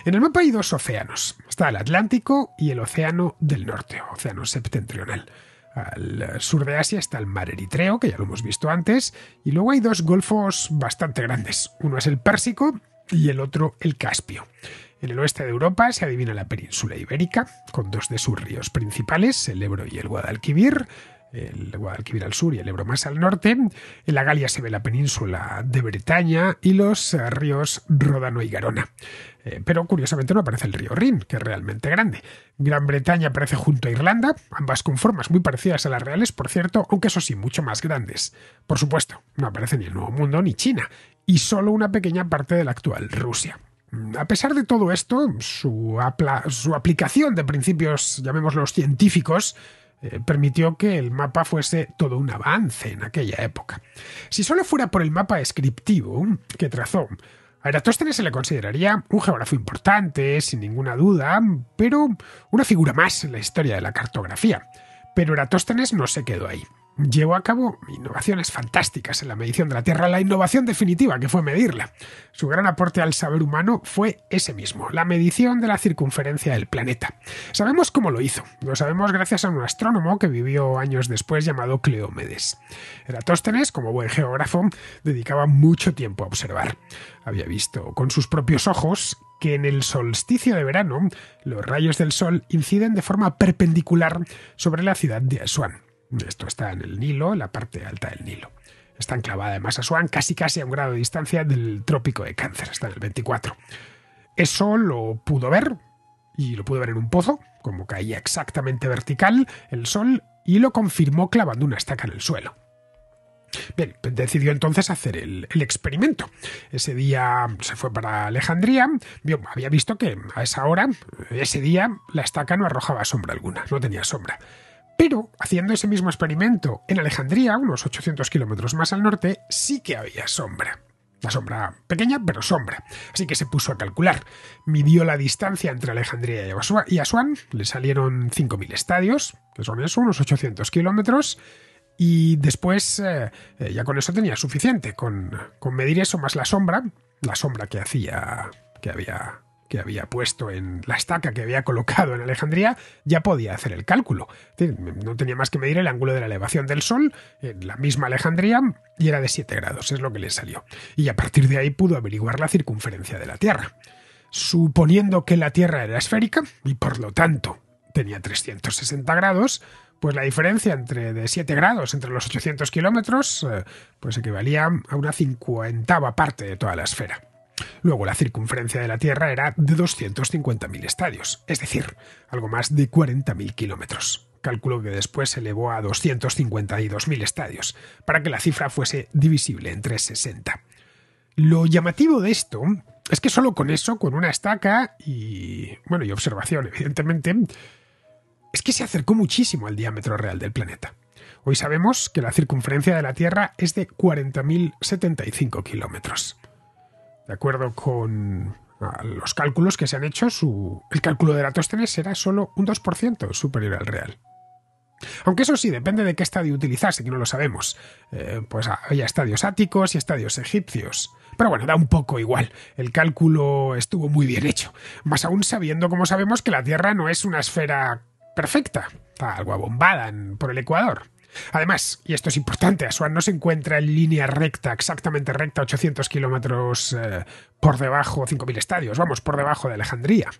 En el mapa hay dos océanos, está el Atlántico y el Océano del Norte, Océano Septentrional. Al sur de Asia está el mar Eritreo, que ya lo hemos visto antes, y luego hay dos golfos bastante grandes, uno es el Pérsico y el otro el Caspio. En el oeste de Europa se adivina la península ibérica, con dos de sus ríos principales, el Ebro y el Guadalquivir, el Guadalquivir al sur y el Ebro más al norte. En la Galia se ve la península de Bretaña y los eh, ríos Ródano y Garona. Eh, pero curiosamente no aparece el río Rin, que es realmente grande. Gran Bretaña aparece junto a Irlanda, ambas con formas muy parecidas a las reales, por cierto, aunque eso sí, mucho más grandes. Por supuesto, no aparece ni el Nuevo Mundo ni China, y solo una pequeña parte de la actual Rusia. Mm, a pesar de todo esto, su, su aplicación de principios, llamémoslos científicos, eh, permitió que el mapa fuese todo un avance en aquella época. Si solo fuera por el mapa descriptivo um, que trazó, a Eratóstenes se le consideraría un geógrafo importante, sin ninguna duda, um, pero una figura más en la historia de la cartografía. Pero Eratóstenes no se quedó ahí llevó a cabo innovaciones fantásticas en la medición de la Tierra, la innovación definitiva que fue medirla. Su gran aporte al saber humano fue ese mismo, la medición de la circunferencia del planeta. Sabemos cómo lo hizo, lo sabemos gracias a un astrónomo que vivió años después llamado Cleómedes. Eratóstenes, como buen geógrafo, dedicaba mucho tiempo a observar. Había visto con sus propios ojos que en el solsticio de verano los rayos del sol inciden de forma perpendicular sobre la ciudad de Asuán. Esto está en el Nilo, en la parte alta del Nilo. Está enclavada de a casi casi a un grado de distancia del trópico de Cáncer, está en el 24. Eso lo pudo ver, y lo pudo ver en un pozo, como caía exactamente vertical el sol, y lo confirmó clavando una estaca en el suelo. Bien, decidió entonces hacer el, experimento. Ese día se fue para Alejandría, había visto que a esa hora, ese día, la estaca no arrojaba sombra alguna, no tenía sombra. Pero haciendo ese mismo experimento en Alejandría, unos 800 kilómetros más al norte, sí que había sombra. La sombra pequeña, pero sombra. Así que se puso a calcular. Midió la distancia entre Alejandría y Asuán. Le salieron 5.000 estadios, que son eso, unos 800 kilómetros. Y después, eh, eh, ya con eso tenía suficiente, con, con medir eso más la sombra, la sombra que hacía, que había que había puesto en la estaca que había colocado en Alejandría, ya podía hacer el cálculo. No tenía más que medir el ángulo de la elevación del Sol en la misma Alejandría y era de 7 grados, es lo que le salió. Y a partir de ahí pudo averiguar la circunferencia de la Tierra. Suponiendo que la Tierra era esférica y por lo tanto tenía 360 grados, pues la diferencia entre de 7 grados entre los 800 kilómetros, eh, pues equivalía a una cincuentava parte de toda la esfera. Luego, la circunferencia de la Tierra era de 250.000 estadios, es decir, algo más de 40.000 kilómetros. Cálculo que después se elevó a 252.000 estadios, para que la cifra fuese divisible entre 60. Lo llamativo de esto es que solo con eso, con una estaca y. bueno, y observación, evidentemente, es que se acercó muchísimo al diámetro real del planeta. Hoy sabemos que la circunferencia de la Tierra es de 40.075 kilómetros. De acuerdo con ah, los cálculos que se han hecho, el cálculo de Eratóstenes será solo un 2% superior al real. Aunque eso sí, depende de qué estadio utilizase, que no lo sabemos. Eh, pues ah, hay estadios áticos y estadios egipcios. Pero bueno, da un poco igual. El cálculo estuvo muy bien hecho. Más aún sabiendo, como sabemos, que la Tierra no es una esfera perfecta. Está algo abombada por el Ecuador. Además, y esto es importante, Aswan no se encuentra en línea recta, exactamente recta, 800 kilómetros eh, por debajo, 5.000 estadios, vamos, por debajo de Alejandría.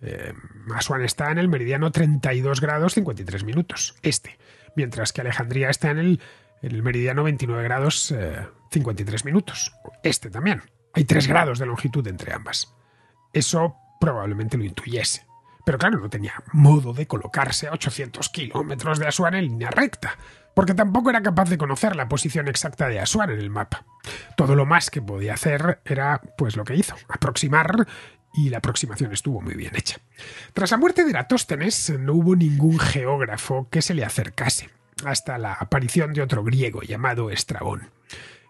Eh, está en el meridiano 32 grados 53 minutos, este, mientras que Alejandría está en el, meridiano 29 grados 53 eh, minutos, este también. Hay 3 grados de longitud entre ambas. Eso probablemente lo intuyese. Pero claro, no tenía modo de colocarse a 800 kilómetros de Asuán en línea recta, porque tampoco era capaz de conocer la posición exacta de Asuán en el mapa. Todo lo más que podía hacer era, pues, lo que hizo, aproximar y la aproximación estuvo muy bien hecha. Tras la muerte de Eratóstenes no hubo ningún geógrafo que se le acercase, hasta la aparición de otro griego llamado Estrabón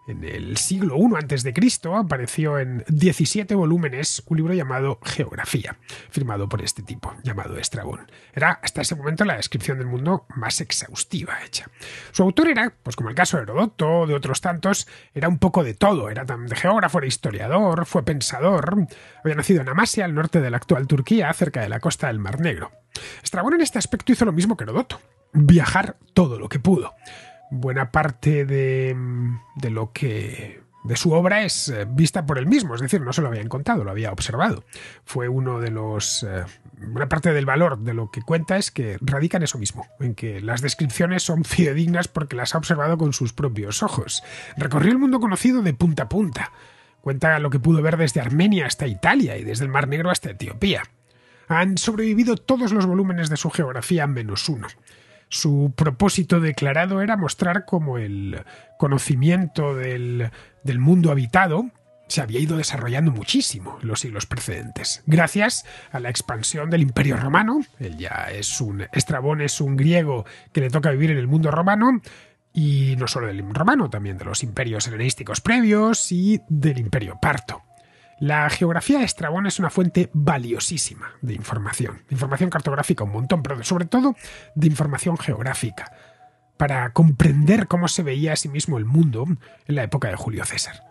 en el siglo I a.C., apareció en 17 volúmenes un libro llamado Geografía, firmado por este tipo, llamado Estrabón. Era hasta ese momento la descripción del mundo más exhaustiva hecha. Su autor era, pues como el caso de Herodoto, de otros tantos, era un poco de todo. Era de geógrafo, era historiador, fue pensador. Había nacido en Amasia, al norte de la actual Turquía, cerca de la costa del Mar Negro. Estrabón en este aspecto hizo lo mismo que Herodoto, viajar todo lo que pudo buena parte de, lo que de su obra es eh, vista por él mismo, es decir, no se lo había contado, lo había observado. Fue uno de los eh, una parte del valor de lo que cuenta es que radica en eso mismo, en que las descripciones son fidedignas porque las ha observado con sus propios ojos. Recorrió el mundo conocido de punta a punta. Cuenta lo que pudo ver desde Armenia hasta Italia y desde el Mar Negro hasta Etiopía. Han sobrevivido todos los volúmenes de su geografía menos uno. Su propósito declarado era mostrar cómo el conocimiento del, mundo habitado, se había ido desarrollando muchísimo en los siglos precedentes, gracias a la expansión del Imperio Romano. Él ya es un Estrabón, es un griego que le toca vivir en el mundo romano, y no solo del romano, también de los imperios helenísticos previos y del Imperio Parto. La geografía de Estrabón es una fuente valiosísima de información, información cartográfica un montón, pero sobre todo de información geográfica, para comprender cómo se veía a sí mismo el mundo en la época de Julio César.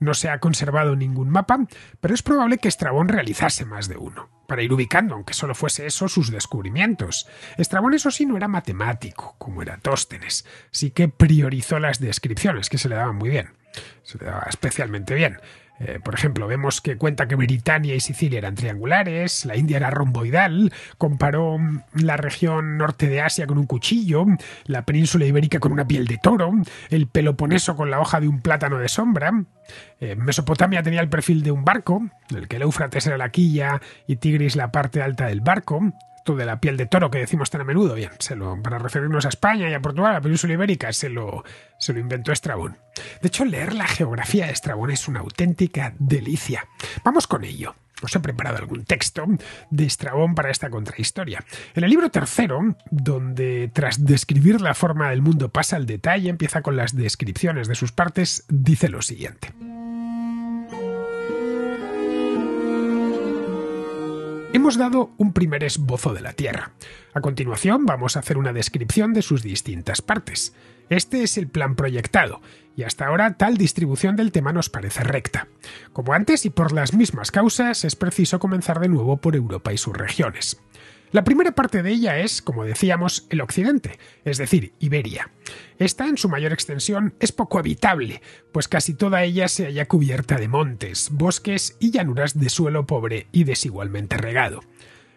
No se ha conservado ningún mapa, pero es probable que Estrabón realizase más de uno, para ir ubicando, aunque solo fuese eso, sus descubrimientos. Estrabón, eso sí, no era matemático, como era Tóstenes, sí que priorizó las descripciones, que se le daban muy bien, se le daba especialmente bien. Eh, por ejemplo, vemos que cuenta que Britania y Sicilia eran triangulares, la India era romboidal, comparó la región norte de Asia con un cuchillo, la península ibérica con una piel de toro, el Peloponeso con la hoja de un plátano de sombra. Eh, Mesopotamia tenía el perfil de un barco, el que el Éufrates era la quilla y Tigris la parte alta del barco de la piel de toro que decimos tan a menudo, bien, se lo, para referirnos a España y a Portugal, a la península ibérica, se lo, se lo inventó Estrabón. De hecho, leer la geografía de Estrabón es una auténtica delicia. Vamos con ello. Os he preparado algún texto de Estrabón para esta contrahistoria. En el libro tercero, donde tras describir la forma del mundo pasa al detalle, empieza con las descripciones de sus partes, dice lo siguiente. Hemos dado un primer esbozo de la Tierra. A continuación vamos a hacer una descripción de sus distintas partes. Este es el plan proyectado, y hasta ahora tal distribución del tema nos parece recta. Como antes y por las mismas causas, es preciso comenzar de nuevo por Europa y sus regiones. La primera parte de ella es, como decíamos, el occidente, es decir, Iberia. Esta, en su mayor extensión, es poco habitable, pues casi toda ella se halla cubierta de montes, bosques y llanuras de suelo pobre y desigualmente regado.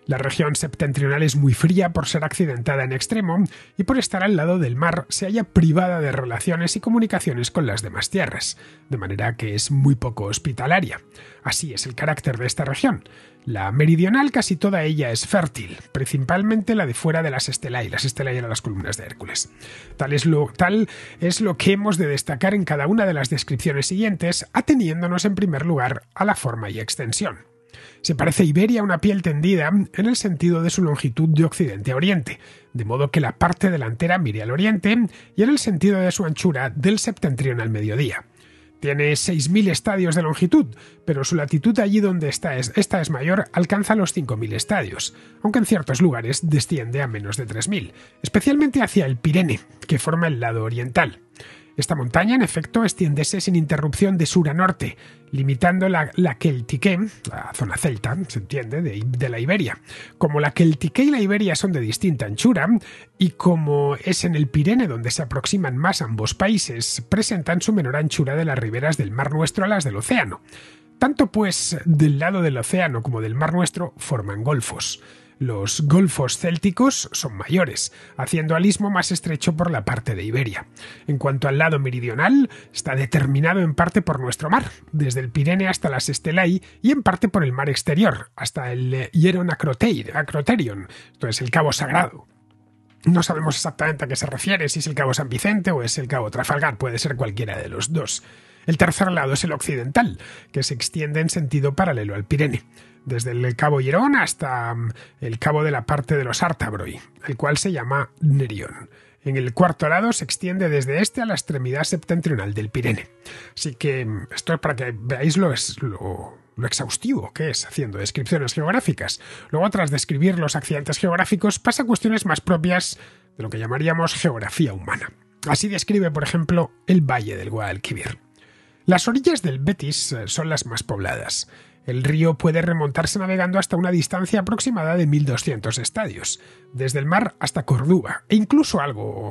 La región septentrional es muy fría por ser accidentada en extremo y por estar al lado del mar se halla privada de relaciones y comunicaciones con las demás tierras, de manera que es muy poco hospitalaria. Así es el carácter de esta región. La meridional casi toda ella es fértil, principalmente la de fuera de las y las estelai eran las columnas de Hércules. Tal es, lo, tal es lo que hemos de destacar en cada una de las descripciones siguientes, ateniéndonos en primer lugar a la forma y extensión. Se parece Iberia a una piel tendida en el sentido de su longitud de occidente a oriente, de modo que la parte delantera mire al oriente y en el sentido de su anchura del septentrion al mediodía. Tiene 6.000 estadios de longitud, pero su latitud allí donde es, esta es mayor alcanza los 5.000 estadios, aunque en ciertos lugares desciende a menos de 3.000, especialmente hacia el Pirene, que forma el lado oriental. Esta montaña, en efecto, extiéndese sin interrupción de sur a norte, limitando la, la la zona celta, se entiende, de, de la Iberia. Como la celtique y la Iberia son de distinta anchura, y como es en el Pirene donde se aproximan más ambos países, presentan su menor anchura de las riberas del Mar Nuestro a las del Océano. Tanto pues del lado del Océano como del Mar Nuestro forman golfos. Los golfos célticos son mayores, haciendo al istmo más estrecho por la parte de Iberia. En cuanto al lado meridional, está determinado en parte por nuestro mar, desde el Pirene hasta las Estelai, y en parte por el mar exterior, hasta el Hieron Acroterion, esto es el Cabo Sagrado. No sabemos exactamente a qué se refiere, si es el Cabo San Vicente o es el Cabo Trafalgar, puede ser cualquiera de los dos. El tercer lado es el occidental, que se extiende en sentido paralelo al Pirene desde el Cabo Hierón hasta mm, el Cabo de la parte de los Artabroi, el cual se llama Nerion. En el cuarto lado se extiende desde este a la extremidad septentrional del Pirene. Así que mm, esto es para que veáis lo, lo exhaustivo que es haciendo descripciones geográficas. Luego, tras describir los accidentes geográficos, pasa a cuestiones más propias de lo que llamaríamos geografía humana. Así describe, por ejemplo, el valle del Guadalquivir. Las orillas del Betis eh, son las más pobladas. El río puede remontarse navegando hasta una distancia aproximada de 1200 estadios, desde el mar hasta Córdoba e incluso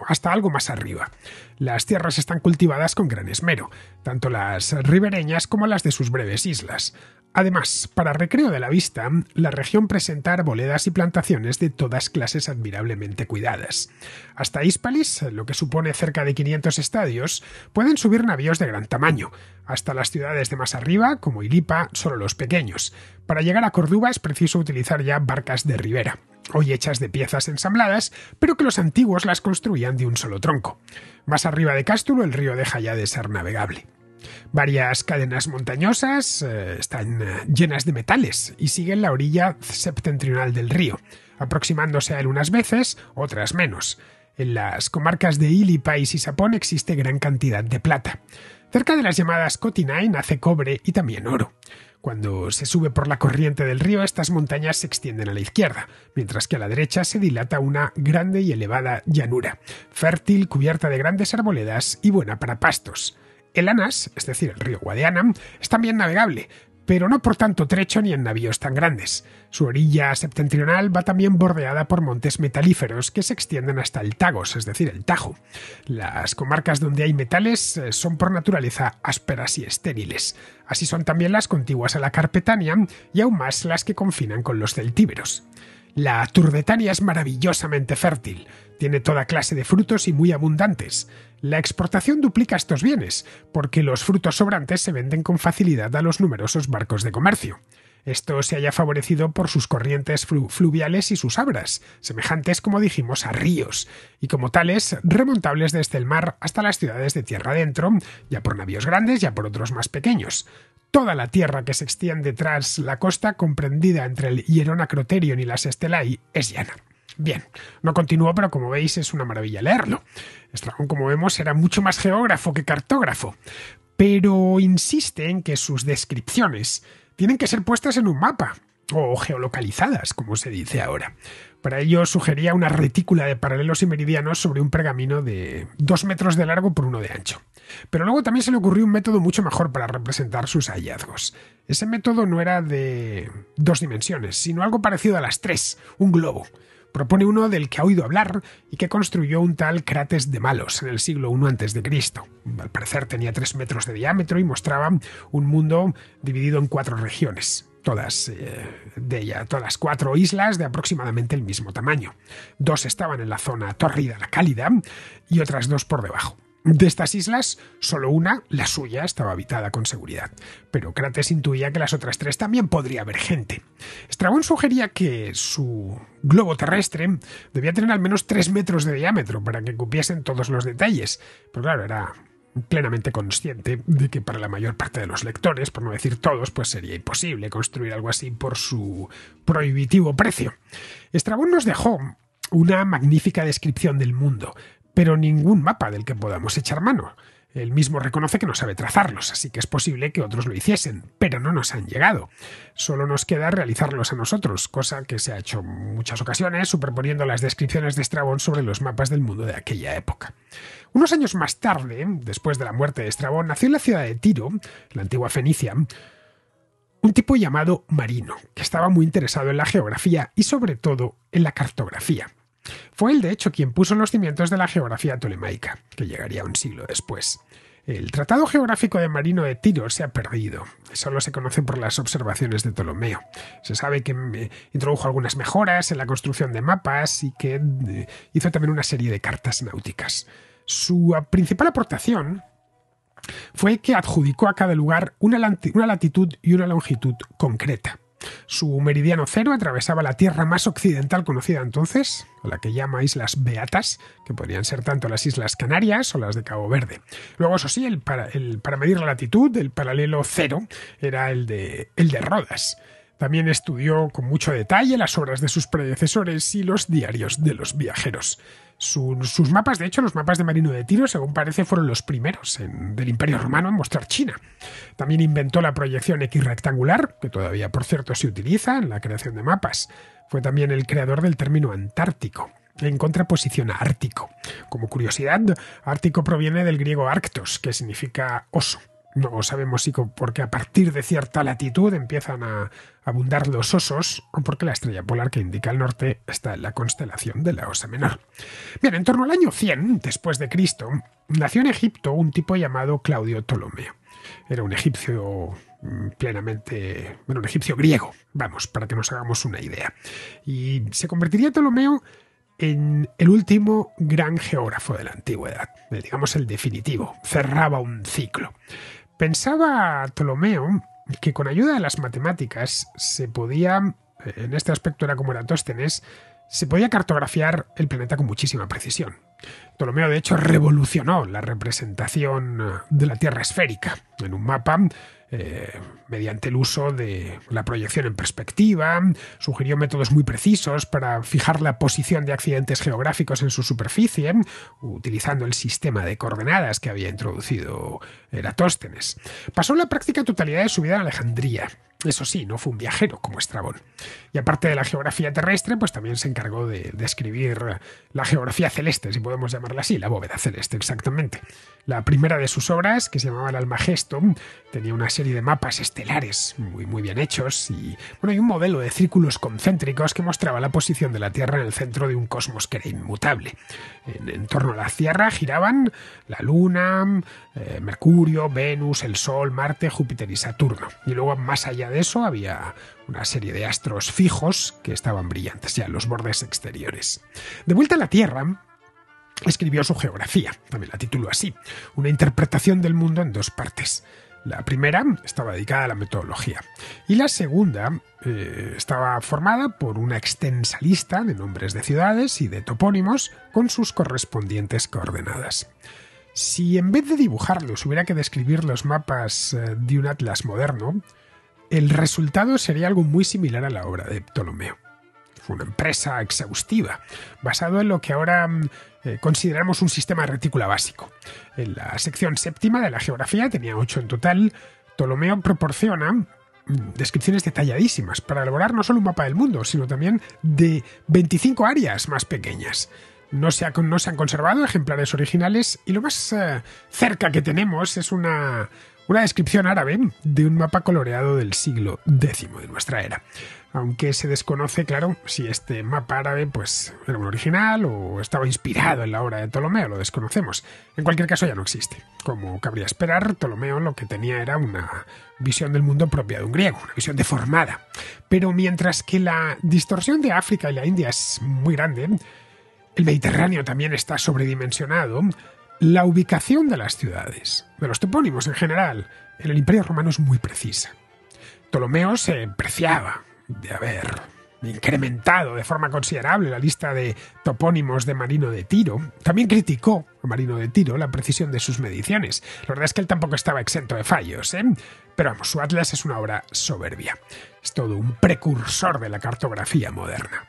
hasta algo más arriba. Las tierras están cultivadas con gran esmero, tanto las ribereñas como las de sus breves islas. Además, para recreo de la vista, la región presenta arboledas y plantaciones de todas clases admirablemente cuidadas. Hasta Hispalis, lo que supone cerca de 500 estadios, pueden subir navíos de gran tamaño, hasta las ciudades de más arriba, como Ilipa, solo los pequeños. Para llegar a Corduba es preciso utilizar ya barcas de ribera, hoy hechas de piezas ensambladas, pero que los antiguos las construían de un solo tronco. Más arriba de Cástulo, el río deja ya de ser navegable. Varias cadenas montañosas eh, están eh, llenas de metales y siguen la orilla septentrional del río, aproximándose a él unas veces, otras menos. En las comarcas de País y Sapón existe gran cantidad de plata. Cerca de las llamadas Cotinay nace cobre y también oro. Cuando se sube por la corriente del río, estas montañas se extienden a la izquierda, mientras que a la derecha se dilata una grande y elevada llanura, fértil, cubierta de grandes arboledas y buena para pastos. El Anas, es decir, el río Guadiana, es también navegable, pero no por tanto trecho ni en navíos tan grandes. Su orilla septentrional va también bordeada por montes metalíferos que se extienden hasta el Tagos, es decir, el Tajo. Las comarcas donde hay metales eh, son por naturaleza ásperas y estériles. Así son también las contiguas a la Carpetania y aún más las que confinan con los celtíberos. La Turdetania es maravillosamente fértil, tiene toda clase de frutos y muy abundantes. La exportación duplica estos bienes, porque los frutos sobrantes se venden con facilidad a los numerosos barcos de comercio. Esto se haya favorecido por sus corrientes fluviales y sus abras, semejantes, como dijimos, a ríos, y como tales, remontables desde el mar hasta las ciudades de tierra adentro, ya por navíos grandes, ya por otros más pequeños. Toda la tierra que se extiende tras la costa comprendida entre el Hierona Croterion y las Estelai, es llana. Bien, no continúo, pero como veis es una maravilla leerlo. Estragón, como vemos, era mucho más geógrafo que cartógrafo, pero insiste en que sus descripciones tienen que ser puestas en un mapa, o geolocalizadas, como se dice ahora. Para ello sugería una retícula de paralelos y meridianos sobre un pergamino de dos metros de largo por uno de ancho. Pero luego también se le ocurrió un método mucho mejor para representar sus hallazgos. Ese método no era de dos dimensiones, sino algo parecido a las tres, un globo propone uno del que ha oído hablar y que construyó un tal Crates de Malos en el siglo I a.C. Al parecer tenía tres metros de diámetro y mostraba un mundo dividido en cuatro regiones todas eh, de ella, todas las cuatro islas de aproximadamente el mismo tamaño. Dos estaban en la zona torrida, la cálida, y otras dos por debajo. De estas islas, solo una, la suya, estaba habitada con seguridad, pero Crates intuía que las otras tres también podría haber gente. Estrabón sugería que su globo terrestre debía tener al menos 3 metros de diámetro para que cupiesen todos los detalles, pero claro, era plenamente consciente de que para la mayor parte de los lectores, por no decir todos, pues sería imposible construir algo así por su prohibitivo precio. Estrabón nos dejó una magnífica descripción del mundo, pero ningún mapa del que podamos echar mano. Él mismo reconoce que no sabe trazarlos, así que es posible que otros lo hiciesen, pero no nos han llegado. Solo nos queda realizarlos a nosotros, cosa que se ha hecho muchas ocasiones, superponiendo las descripciones de Estrabón sobre los mapas del mundo de aquella época. Unos años más tarde, después de la muerte de Estrabón, nació en la ciudad de Tiro, la antigua Fenicia, un tipo llamado Marino, que estaba muy interesado en la geografía y sobre todo en la cartografía. Fue él, de hecho, quien puso los cimientos de la geografía tolemaica, que llegaría un siglo después. El Tratado Geográfico de Marino de Tiro se ha perdido. Solo se conoce por las observaciones de Ptolomeo. Se sabe que eh, introdujo algunas mejoras en la construcción de mapas y que eh, hizo también una serie de cartas náuticas. Su ah, principal aportación fue que adjudicó a cada lugar una latitud y una longitud concreta. Su meridiano cero atravesaba la tierra más occidental conocida entonces, a la que llama Islas Beatas, que podrían ser tanto las Islas Canarias o las de Cabo Verde. Luego, eso sí, el para, para medir la latitud, el paralelo cero era el de, el de Rodas. También estudió con mucho detalle las obras de sus predecesores y los diarios de los viajeros sus mapas, de hecho, los mapas de Marino de Tiro, según parece, fueron los primeros del Imperio Romano en mostrar China. También inventó la proyección X rectangular, que todavía, por cierto, se utiliza en la creación de mapas. Fue también el creador del término Antártico en contraposición a Ártico. Como curiosidad, Ártico proviene del griego arctos, que significa oso no sabemos si porque a partir de cierta latitud empiezan a abundar los osos o porque la estrella polar que indica el norte está en la constelación de la Osa Menor. Bien, en torno al año 100 después de Cristo, nació en Egipto un tipo llamado Claudio Ptolomeo. Era un egipcio mm, plenamente, bueno, un egipcio griego, vamos, para que nos hagamos una idea. Y se convertiría Ptolomeo en el último gran geógrafo de la antigüedad, eh, digamos el definitivo, cerraba un ciclo. Pensaba Ptolomeo que con ayuda de las matemáticas se podía, en este aspecto era como Eratóstenes, se podía cartografiar el planeta con muchísima precisión. Ptolomeo, de hecho, revolucionó la representación de la Tierra esférica en un mapa eh, mediante el uso de la proyección en perspectiva, sugirió métodos muy precisos para fijar la posición de accidentes geográficos en su superficie, utilizando el sistema de coordenadas que había introducido Eratóstenes. Pasó la práctica totalidad de su vida en Alejandría, eso sí, no fue un viajero como Estrabón. Y aparte de la geografía terrestre, pues también se encargó de, describir la geografía celeste, si podemos llamarla así, la bóveda celeste, exactamente. La primera de sus obras, que se llamaba El Almagesto, tenía una serie de mapas estelares muy, muy bien hechos y, bueno, un modelo de círculos concéntricos que mostraba la posición de la Tierra en el centro de un cosmos que era inmutable. en torno a la Tierra giraban la Luna, eh, Mercurio, Venus, el Sol, Marte, Júpiter y Saturno. Y luego más allá de eso había una serie de astros fijos que estaban brillantes ya en los bordes exteriores. De vuelta a la Tierra, escribió su geografía, también la tituló así, una interpretación del mundo en dos partes. La primera estaba dedicada a la metodología y la segunda eh, estaba formada por una extensa lista de nombres de ciudades y de topónimos con sus correspondientes coordenadas. Si en vez de dibujarlos hubiera que describir los mapas eh, de un atlas moderno, el resultado sería algo muy similar a la obra de Ptolomeo. Fue una empresa exhaustiva, basado en lo que ahora mm, eh, consideramos un sistema de retícula básico. En la sección séptima de la geografía, tenía ocho en total, Ptolomeo proporciona mm, descripciones detalladísimas para elaborar no solo un mapa del mundo, sino también de 25 áreas más pequeñas. No se, han conservado ejemplares originales y lo más eh, cerca que tenemos es una, descripción árabe de un mapa coloreado del siglo X de nuestra era. Aunque se desconoce, claro, si este mapa árabe pues, era un original o estaba inspirado en la obra de Ptolomeo, lo desconocemos. En cualquier caso ya no existe. Como cabría esperar, Ptolomeo lo que tenía era una visión del mundo propia de un griego, una visión deformada. Pero mientras que la distorsión de África y la India es muy grande, el Mediterráneo también está sobredimensionado, la ubicación de las ciudades, de los topónimos en general, en el Imperio Romano es muy precisa. Ptolomeo se preciaba de haber incrementado de forma considerable la lista de topónimos de Marino de Tiro. También criticó a Marino de Tiro la precisión de sus mediciones. La verdad es que él tampoco estaba exento de fallos, ¿eh? Pero vamos, su atlas es una obra soberbia. Es todo un precursor de la cartografía moderna.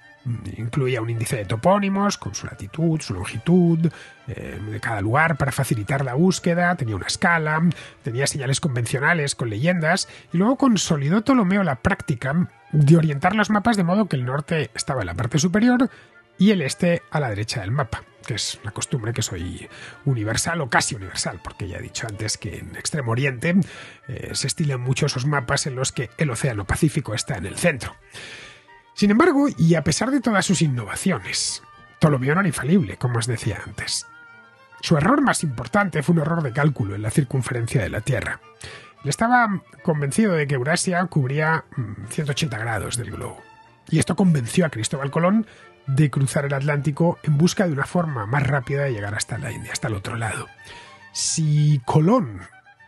Incluía un índice de topónimos con su latitud, su longitud, eh, de cada lugar para facilitar la búsqueda, tenía una escala, tenía señales convencionales con leyendas, y luego consolidó Ptolomeo la práctica de orientar los mapas de modo que el norte estaba en la parte superior y el este a la derecha del mapa, que es una costumbre que soy universal o casi universal, porque ya he dicho antes que en Extremo Oriente eh, se estilan mucho esos mapas en los que el Océano Pacífico está en el centro. Sin embargo, y a pesar de todas sus innovaciones, Ptolomeo no era infalible, como os decía antes. Su error más importante fue un error de cálculo en la circunferencia de la Tierra. Él estaba convencido de que Eurasia cubría 180 mm, grados del globo. Y esto convenció a Cristóbal Colón de cruzar el Atlántico en busca de una forma más rápida de llegar hasta la India, hasta el otro lado. Si Colón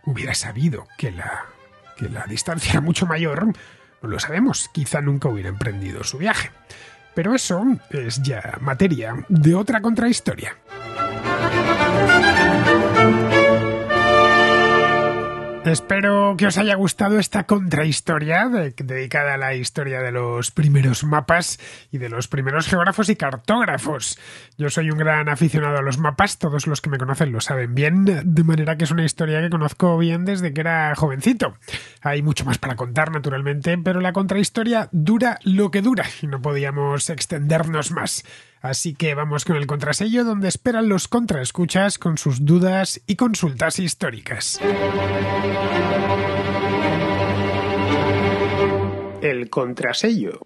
hubiera sabido que que la distancia era mucho mayor, no lo sabemos, quizá nunca hubiera emprendido su viaje. Pero eso es ya materia de otra contrahistoria. Espero que os haya gustado esta contrahistoria dedicada a la historia de los primeros mapas y de los primeros geógrafos y cartógrafos. Yo soy un gran aficionado a los mapas, todos los que me conocen lo saben bien, de manera que es una historia que conozco bien desde que era jovencito. Hay mucho más para contar, naturalmente, pero la contrahistoria dura lo que dura y no podíamos extendernos más. Así que vamos con el contrasello donde esperan los contraescuchas con sus dudas y consultas históricas. El contrasello.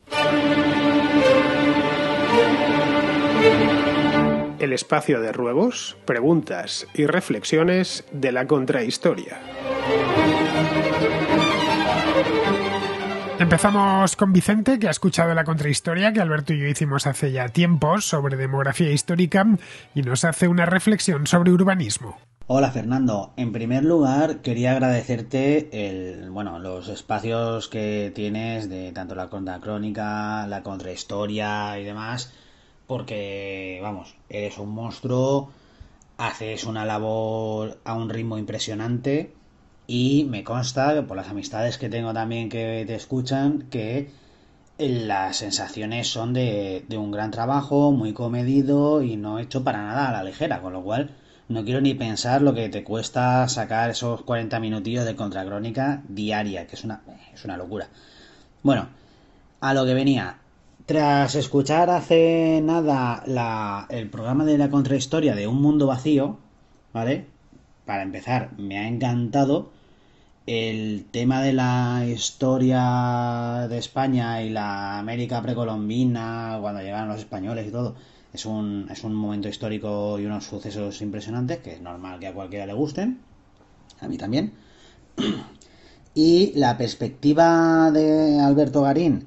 El espacio de ruegos, preguntas y reflexiones de la contrahistoria. Empezamos con Vicente, que ha escuchado la contrahistoria que Alberto y yo hicimos hace ya tiempo sobre demografía histórica y nos hace una reflexión sobre urbanismo. Hola Fernando, en primer lugar quería agradecerte el, bueno, los espacios que tienes de tanto la Crónica, la contrahistoria y demás, porque vamos, eres un monstruo, haces una labor a un ritmo impresionante y me consta, por las amistades que tengo también que te escuchan, que las sensaciones son de, un gran trabajo, muy comedido y no hecho para nada a la ligera, con lo cual no quiero ni pensar lo que te cuesta sacar esos 40 minutillos de contracrónica diaria, que es una, es una locura. Bueno, a lo que venía. Tras escuchar hace nada la, el programa de la contrahistoria de Un Mundo Vacío, ¿vale? para empezar, me ha encantado el tema de la historia de España y la América precolombina, cuando llegaron los españoles y todo. Es un, es un momento histórico y unos sucesos impresionantes que es normal que a cualquiera le gusten, a mí también. Y la perspectiva de Alberto Garín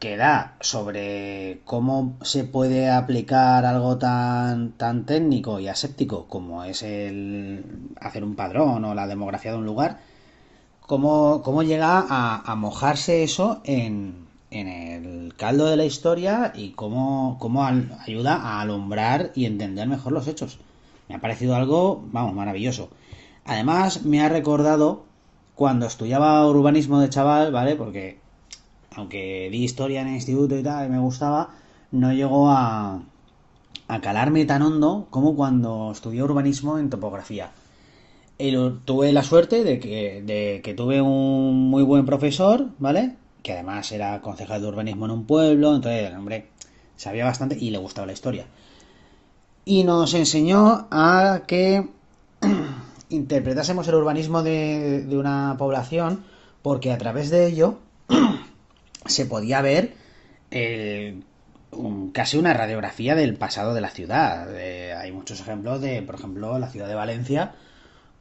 que da sobre cómo se puede aplicar algo tan, tan técnico y aséptico como es el hacer un padrón o la demografía de un lugar, cómo, cómo llega a, mojarse eso en, en, el caldo de la historia y cómo, ayuda a alumbrar y entender mejor los hechos. Me ha parecido algo, vamos, maravilloso. Además, me ha recordado cuando estudiaba urbanismo de chaval, ¿vale? Porque aunque di historia en el instituto y tal, y me gustaba, no llegó a, calarme tan hondo como cuando estudié urbanismo en topografía. tuve la suerte de que, tuve un muy buen profesor, ¿vale? Que además era concejal de urbanismo en un pueblo, entonces el hombre sabía bastante y le gustaba la historia. Y nos enseñó a que interpretásemos el urbanismo de una población porque a través de ello se podía ver casi una radiografía del pasado de la ciudad. hay muchos ejemplos de, por ejemplo, la ciudad de Valencia,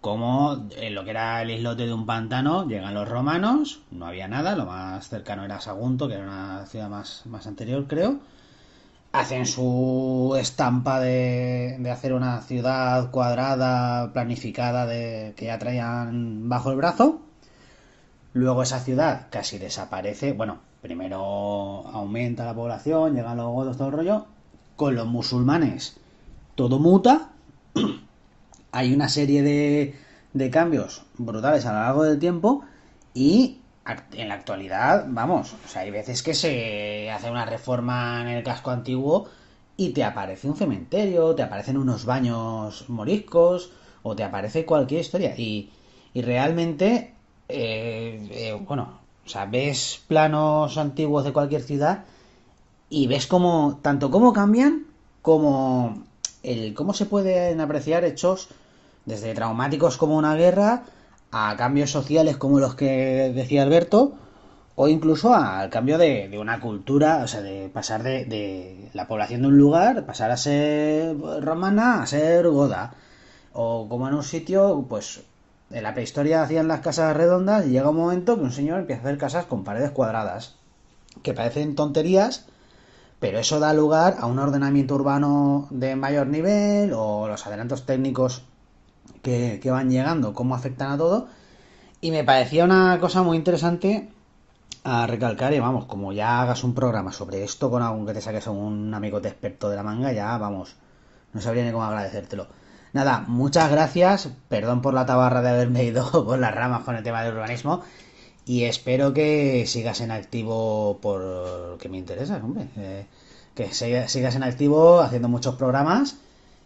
como en lo que era el islote de un pantano, llegan los romanos, no había nada, lo más cercano era Sagunto, que era una ciudad más, más anterior, creo. Hacen su estampa de, de hacer una ciudad cuadrada, planificada, de, que ya traían bajo el brazo. Luego esa ciudad casi desaparece, bueno, primero aumenta la población, llegan los todo el rollo. Con los musulmanes todo muta. Hay una serie de, de cambios brutales a lo largo del tiempo y en la actualidad, vamos, o sea, hay veces que se hace una reforma en el casco antiguo y te aparece un cementerio, te aparecen unos baños moriscos o te aparece cualquier historia. Y, y realmente, eh, eh, bueno, o sea, ves planos antiguos de cualquier ciudad y ves cómo, tanto cómo cambian, como el cómo se pueden apreciar hechos desde traumáticos como una guerra a cambios sociales como los que decía Alberto, o incluso al cambio de, una cultura, o sea, de pasar de, de, la población de un lugar, pasar a ser romana, a ser goda, o como en un sitio, pues en la prehistoria hacían las casas redondas y llega un momento que un señor empieza a hacer casas con paredes cuadradas, que parecen tonterías, pero eso da lugar a un ordenamiento urbano de mayor nivel o los adelantos técnicos que, van llegando, cómo afectan a todo. Y me parecía una cosa muy interesante a recalcar y vamos, como ya hagas un programa sobre esto con algún que te saques a un amigo de experto de la manga, ya vamos, no sabría ni cómo agradecértelo. Nada, muchas gracias. Perdón por la tabarra de haberme ido por las ramas con el tema del urbanismo. Y espero que sigas en activo por que me interesa, hombre. Eh, que sigas en activo haciendo muchos programas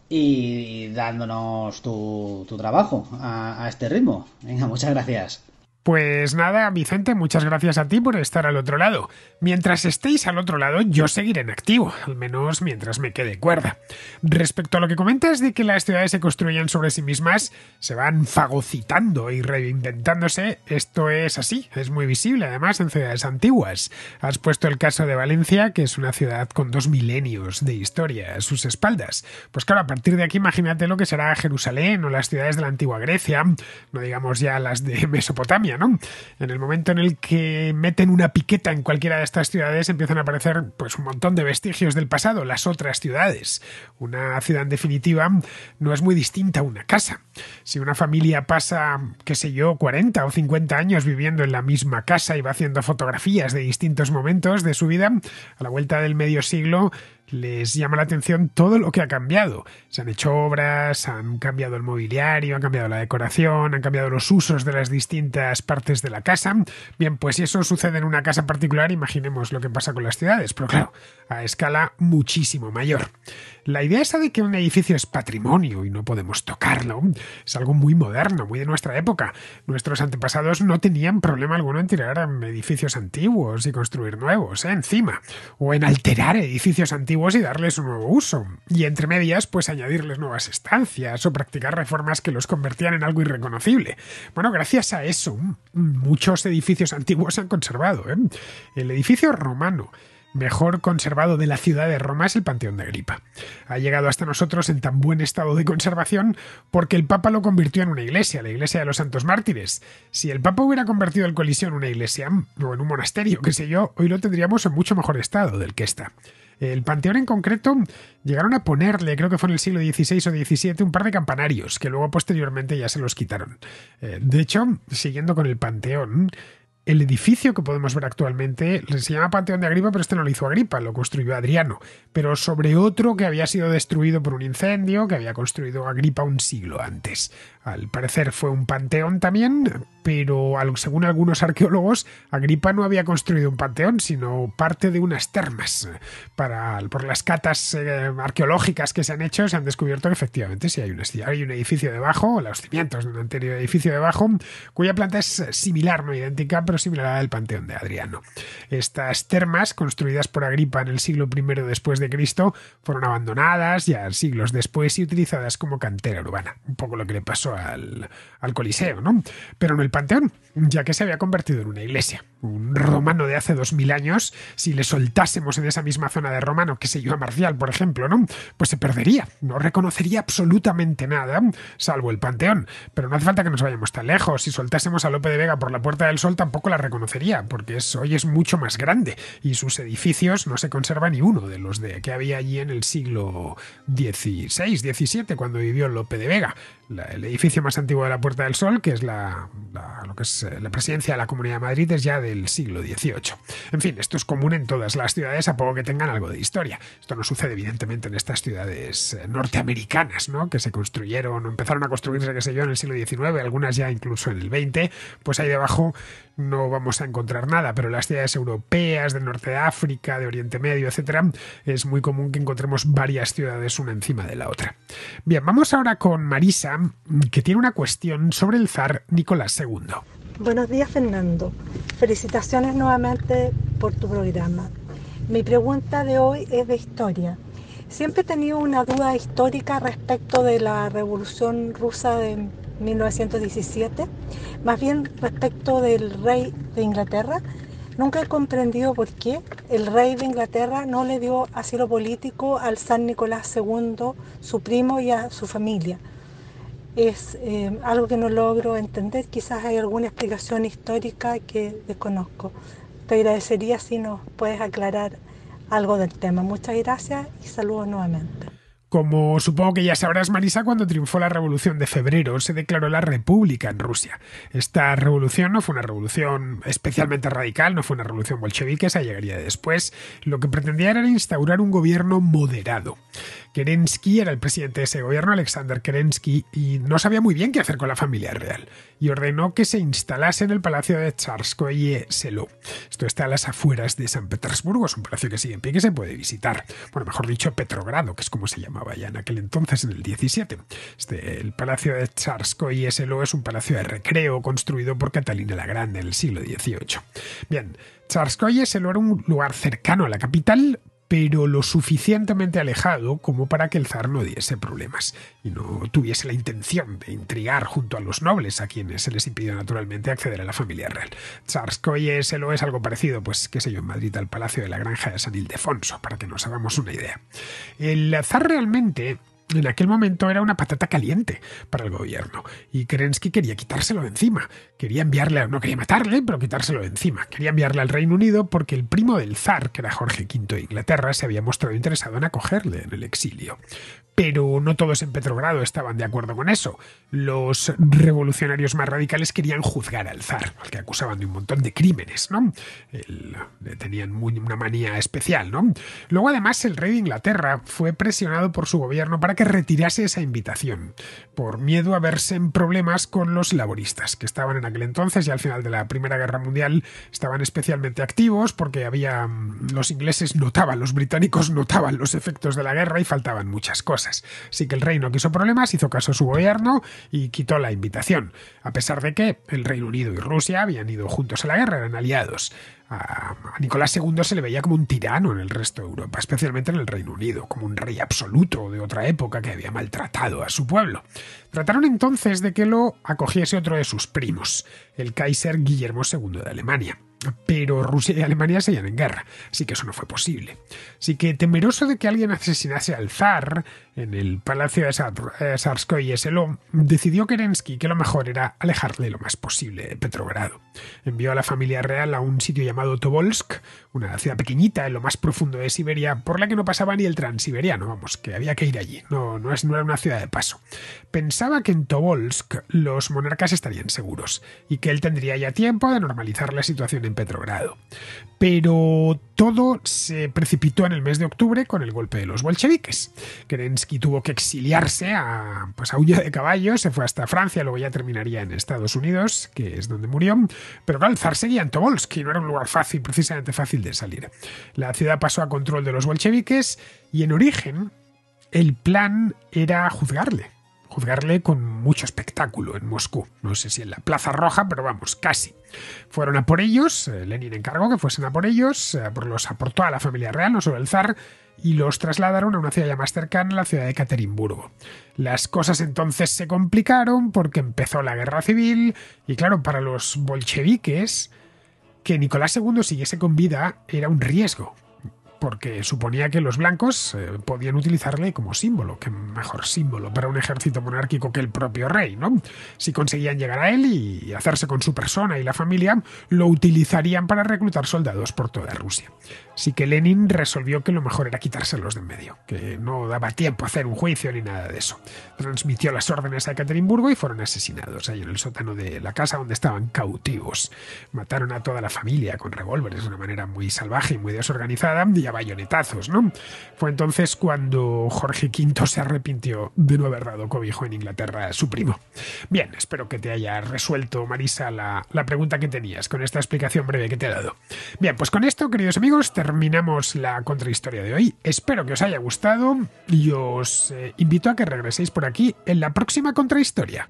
y dándonos tu, trabajo a, a este ritmo. Venga, muchas gracias. Pues nada, Vicente, muchas gracias a ti por estar al otro lado. Mientras estéis al otro lado, yo seguiré en activo, al menos mientras me quede cuerda. Respecto a lo que comentas de que las ciudades se construyen sobre sí mismas, se van fagocitando y reinventándose, esto es así, es muy visible además en ciudades antiguas. Has puesto el caso de Valencia, que es una ciudad con dos milenios de historia a sus espaldas. Pues claro, a partir de aquí imagínate lo que será Jerusalén o las ciudades de la antigua Grecia, no digamos ya las de Mesopotamia en el momento en el que meten una piqueta en cualquiera de estas ciudades empiezan a aparecer pues un montón de vestigios del pasado, las otras ciudades. Una ciudad en definitiva no es muy distinta a una casa. Si una familia pasa, qué sé yo, 40 o 50 años viviendo en la misma casa y va haciendo fotografías de distintos momentos de su vida, a la vuelta del medio siglo les llama la atención todo lo que ha cambiado. Se han hecho obras, han cambiado el mobiliario, han cambiado la decoración, han cambiado los usos de las distintas partes de la casa. Bien, pues si eso sucede en una casa particular, imaginemos lo que pasa con las ciudades. Pero claro, a escala muchísimo mayor. La idea esa de que un edificio es patrimonio y no podemos tocarlo es algo muy moderno, muy de nuestra época. Nuestros antepasados no tenían problema alguno en tirar edificios antiguos y construir nuevos, ¿eh? encima, o en alterar edificios antiguos y darles un nuevo uso, y entre medias, pues añadirles nuevas estancias o practicar reformas que los convertían en algo irreconocible. Bueno, gracias a eso, muchos edificios antiguos se han conservado. ¿eh? El edificio romano mejor conservado de la ciudad de Roma es el Panteón de Agripa. Ha llegado hasta nosotros en tan buen estado de conservación porque el Papa lo convirtió en una iglesia, la iglesia de los santos mártires. Si el Papa hubiera convertido el Coliseo en una iglesia o en un monasterio, qué sé yo, hoy lo tendríamos en mucho mejor estado del que está. El panteón en concreto llegaron a ponerle, creo que fue en el siglo XVI o XVII, un par de campanarios que luego posteriormente ya se los quitaron. Eh, de hecho, siguiendo con el panteón, el edificio que podemos ver actualmente se llama Panteón de Agripa, pero este no lo hizo Agripa, lo construyó Adriano, pero sobre otro que había sido destruido por un incendio que había construido Agripa un siglo antes. Al parecer fue un panteón también, pero según algunos arqueólogos, Agripa no había construido un panteón, sino parte de unas termas. Para, por las catas eh, arqueológicas que se han hecho, se han descubierto que efectivamente sí hay un, hay un edificio debajo, los cimientos de un anterior edificio debajo, cuya planta es similar, no idéntica, pero similar a la del panteón de Adriano. Estas termas, construidas por Agripa en el siglo I después de Cristo, fueron abandonadas ya siglos después y utilizadas como cantera urbana. Un poco lo que le pasó al, al Coliseo, ¿no? Pero en el Panteón, ya que se había convertido en una iglesia un romano de hace dos mil años, si le soltásemos en esa misma zona de romano, que se iba a Marcial, por ejemplo, ¿no? Pues se perdería, no reconocería absolutamente nada, salvo el Panteón. Pero no hace falta que nos vayamos tan lejos. Si soltásemos a Lope de Vega por la Puerta del Sol, tampoco la reconocería, porque hoy es mucho más grande y sus edificios no se conserva ni uno de los de que había allí en el siglo XVI, XVII, cuando vivió Lope de Vega. el edificio más antiguo de la Puerta del Sol, que es la, lo que es eh, la presidencia de la Comunidad de Madrid, es ya de el siglo XVIII. En fin, esto es común en todas las ciudades, a poco que tengan algo de historia. Esto no sucede evidentemente en estas ciudades eh, norteamericanas, ¿no? Que se construyeron, o empezaron a construirse, qué sé yo, en el siglo XIX, algunas ya incluso en el XX, pues ahí debajo no vamos a encontrar nada, pero las ciudades europeas, del norte de África, de Oriente Medio, etcétera, es muy común que encontremos varias ciudades una encima de la otra. Bien, vamos ahora con Marisa, que tiene una cuestión sobre el zar Nicolás II. Buenos días Fernando. Felicitaciones nuevamente por tu programa. Mi pregunta de hoy es de historia. Siempre he tenido una duda histórica respecto de la Revolución Rusa de 1917, más bien respecto del rey de Inglaterra. Nunca he comprendido por qué el rey de Inglaterra no le dio asilo político al San Nicolás II, su primo y a su familia es eh, algo que no logro entender. Quizás hay alguna explicación histórica que desconozco. Te agradecería si nos puedes aclarar algo del tema. Muchas gracias y saludos nuevamente. Como supongo que ya sabrás, Marisa, cuando triunfó la Revolución de Febrero se declaró la República en Rusia. Esta revolución no fue una revolución especialmente radical, no fue una revolución bolchevique, esa llegaría después. Lo que pretendía era instaurar un gobierno moderado. Kerensky era el presidente de ese gobierno, Alexander Kerensky, y no sabía muy bien qué hacer con la familia real, y ordenó que se instalase en el palacio de Tsarskoye Selo. Esto está a las afueras de San Petersburgo, es un palacio que sigue en pie que se puede visitar. Bueno, mejor dicho, Petrogrado, que es como se llamaba ya en aquel entonces, en el 17. Este, el palacio de Tsarskoye Selo es un palacio de recreo construido por Catalina la Grande en el siglo XVIII. Bien, Tsarskoye Selo era un lugar cercano a la capital, pero lo suficientemente alejado como para que el zar no diese problemas y no tuviese la intención de intrigar junto a los nobles a quienes se les impidió naturalmente acceder a la familia real. y se lo es algo parecido, pues qué sé yo, en Madrid al Palacio de la Granja de San Ildefonso, para que nos hagamos una idea. El zar realmente en aquel momento era una patata caliente para el gobierno y Kerensky quería quitárselo de encima. Quería enviarle, no quería matarle, pero quitárselo de encima. Quería enviarle al Reino Unido porque el primo del zar, que era Jorge V de Inglaterra, se había mostrado interesado en acogerle en el exilio pero no todos en Petrogrado estaban de acuerdo con eso. Los revolucionarios más radicales querían juzgar al zar, al que acusaban de un montón de crímenes, ¿no? tenían una manía especial, ¿no? Luego, además, el rey de Inglaterra fue presionado por su gobierno para que retirase esa invitación, por miedo a verse en problemas con los laboristas, que estaban en aquel entonces y al final de la Primera Guerra Mundial estaban especialmente activos porque había... Mm, los ingleses notaban, los británicos notaban los efectos de la guerra y faltaban muchas cosas. Así que el rey no quiso problemas, hizo caso a su gobierno y quitó la invitación, a pesar de que el Reino Unido y Rusia habían ido juntos a la guerra, eran aliados. A Nicolás II se le veía como un tirano en el resto de Europa, especialmente en el Reino Unido, como un rey absoluto de otra época que había maltratado a su pueblo. Trataron entonces de que lo acogiese otro de sus primos, el Kaiser Guillermo II de Alemania. Pero Rusia y Alemania se seguían en guerra, así que eso no fue posible. Así que temeroso de que alguien asesinase al zar, en el palacio de eh, Sarskoye lo decidió Kerensky que lo mejor era alejarle lo más posible de Petrogrado. Envió a la familia real a un sitio llamado Tobolsk, una ciudad pequeñita en lo más profundo de Siberia, por la que no pasaba ni el transiberiano, vamos, que había que ir allí, no, no, es, no era una ciudad de paso. Pensaba que en Tobolsk los monarcas estarían seguros y que él tendría ya tiempo de normalizar la situación en Petrogrado. Pero todo se precipitó en el mes de octubre con el golpe de los bolcheviques. Kerensky y tuvo que exiliarse a, pues a de caballo, se fue hasta Francia, luego ya terminaría en Estados Unidos, que es donde murió. Pero claro, el zar seguía en Tobolsk no era un lugar fácil, precisamente fácil de salir. La ciudad pasó a control de los bolcheviques y en origen el plan era juzgarle. Juzgarle con mucho espectáculo en Moscú. No sé si en la Plaza Roja, pero vamos, casi. Fueron a por ellos, eh, Lenin encargó que fuesen a por ellos, eh, por los aportó a la familia real, no solo el zar, y los trasladaron a una ciudad ya más cercana, la ciudad de Caterimburgo. Las cosas entonces se complicaron porque empezó la guerra civil y claro, para los bolcheviques que Nicolás II siguiese con vida era un riesgo, porque suponía que los blancos eh, podían utilizarle como símbolo, que mejor símbolo para un ejército monárquico que el propio rey, ¿no? Si conseguían llegar a él y hacerse con su persona y la familia, lo utilizarían para reclutar soldados por toda Rusia sí que Lenin resolvió que lo mejor era quitárselos de en medio, que no daba tiempo a hacer un juicio ni nada de eso. Transmitió las órdenes a Ekaterimburgo y fueron asesinados ahí en el sótano de la casa donde estaban cautivos. Mataron a toda la familia con revólveres de una manera muy salvaje y muy desorganizada y a bayonetazos, ¿no? Fue entonces cuando Jorge V se arrepintió de no haber dado cobijo en Inglaterra a su primo. Bien, espero que te haya resuelto, Marisa, la, la pregunta que tenías con esta explicación breve que te he dado. Bien, pues con esto, queridos amigos, terminamos la contrahistoria de hoy. Espero que os haya gustado y os eh, invito a que regreséis por aquí en la próxima contrahistoria.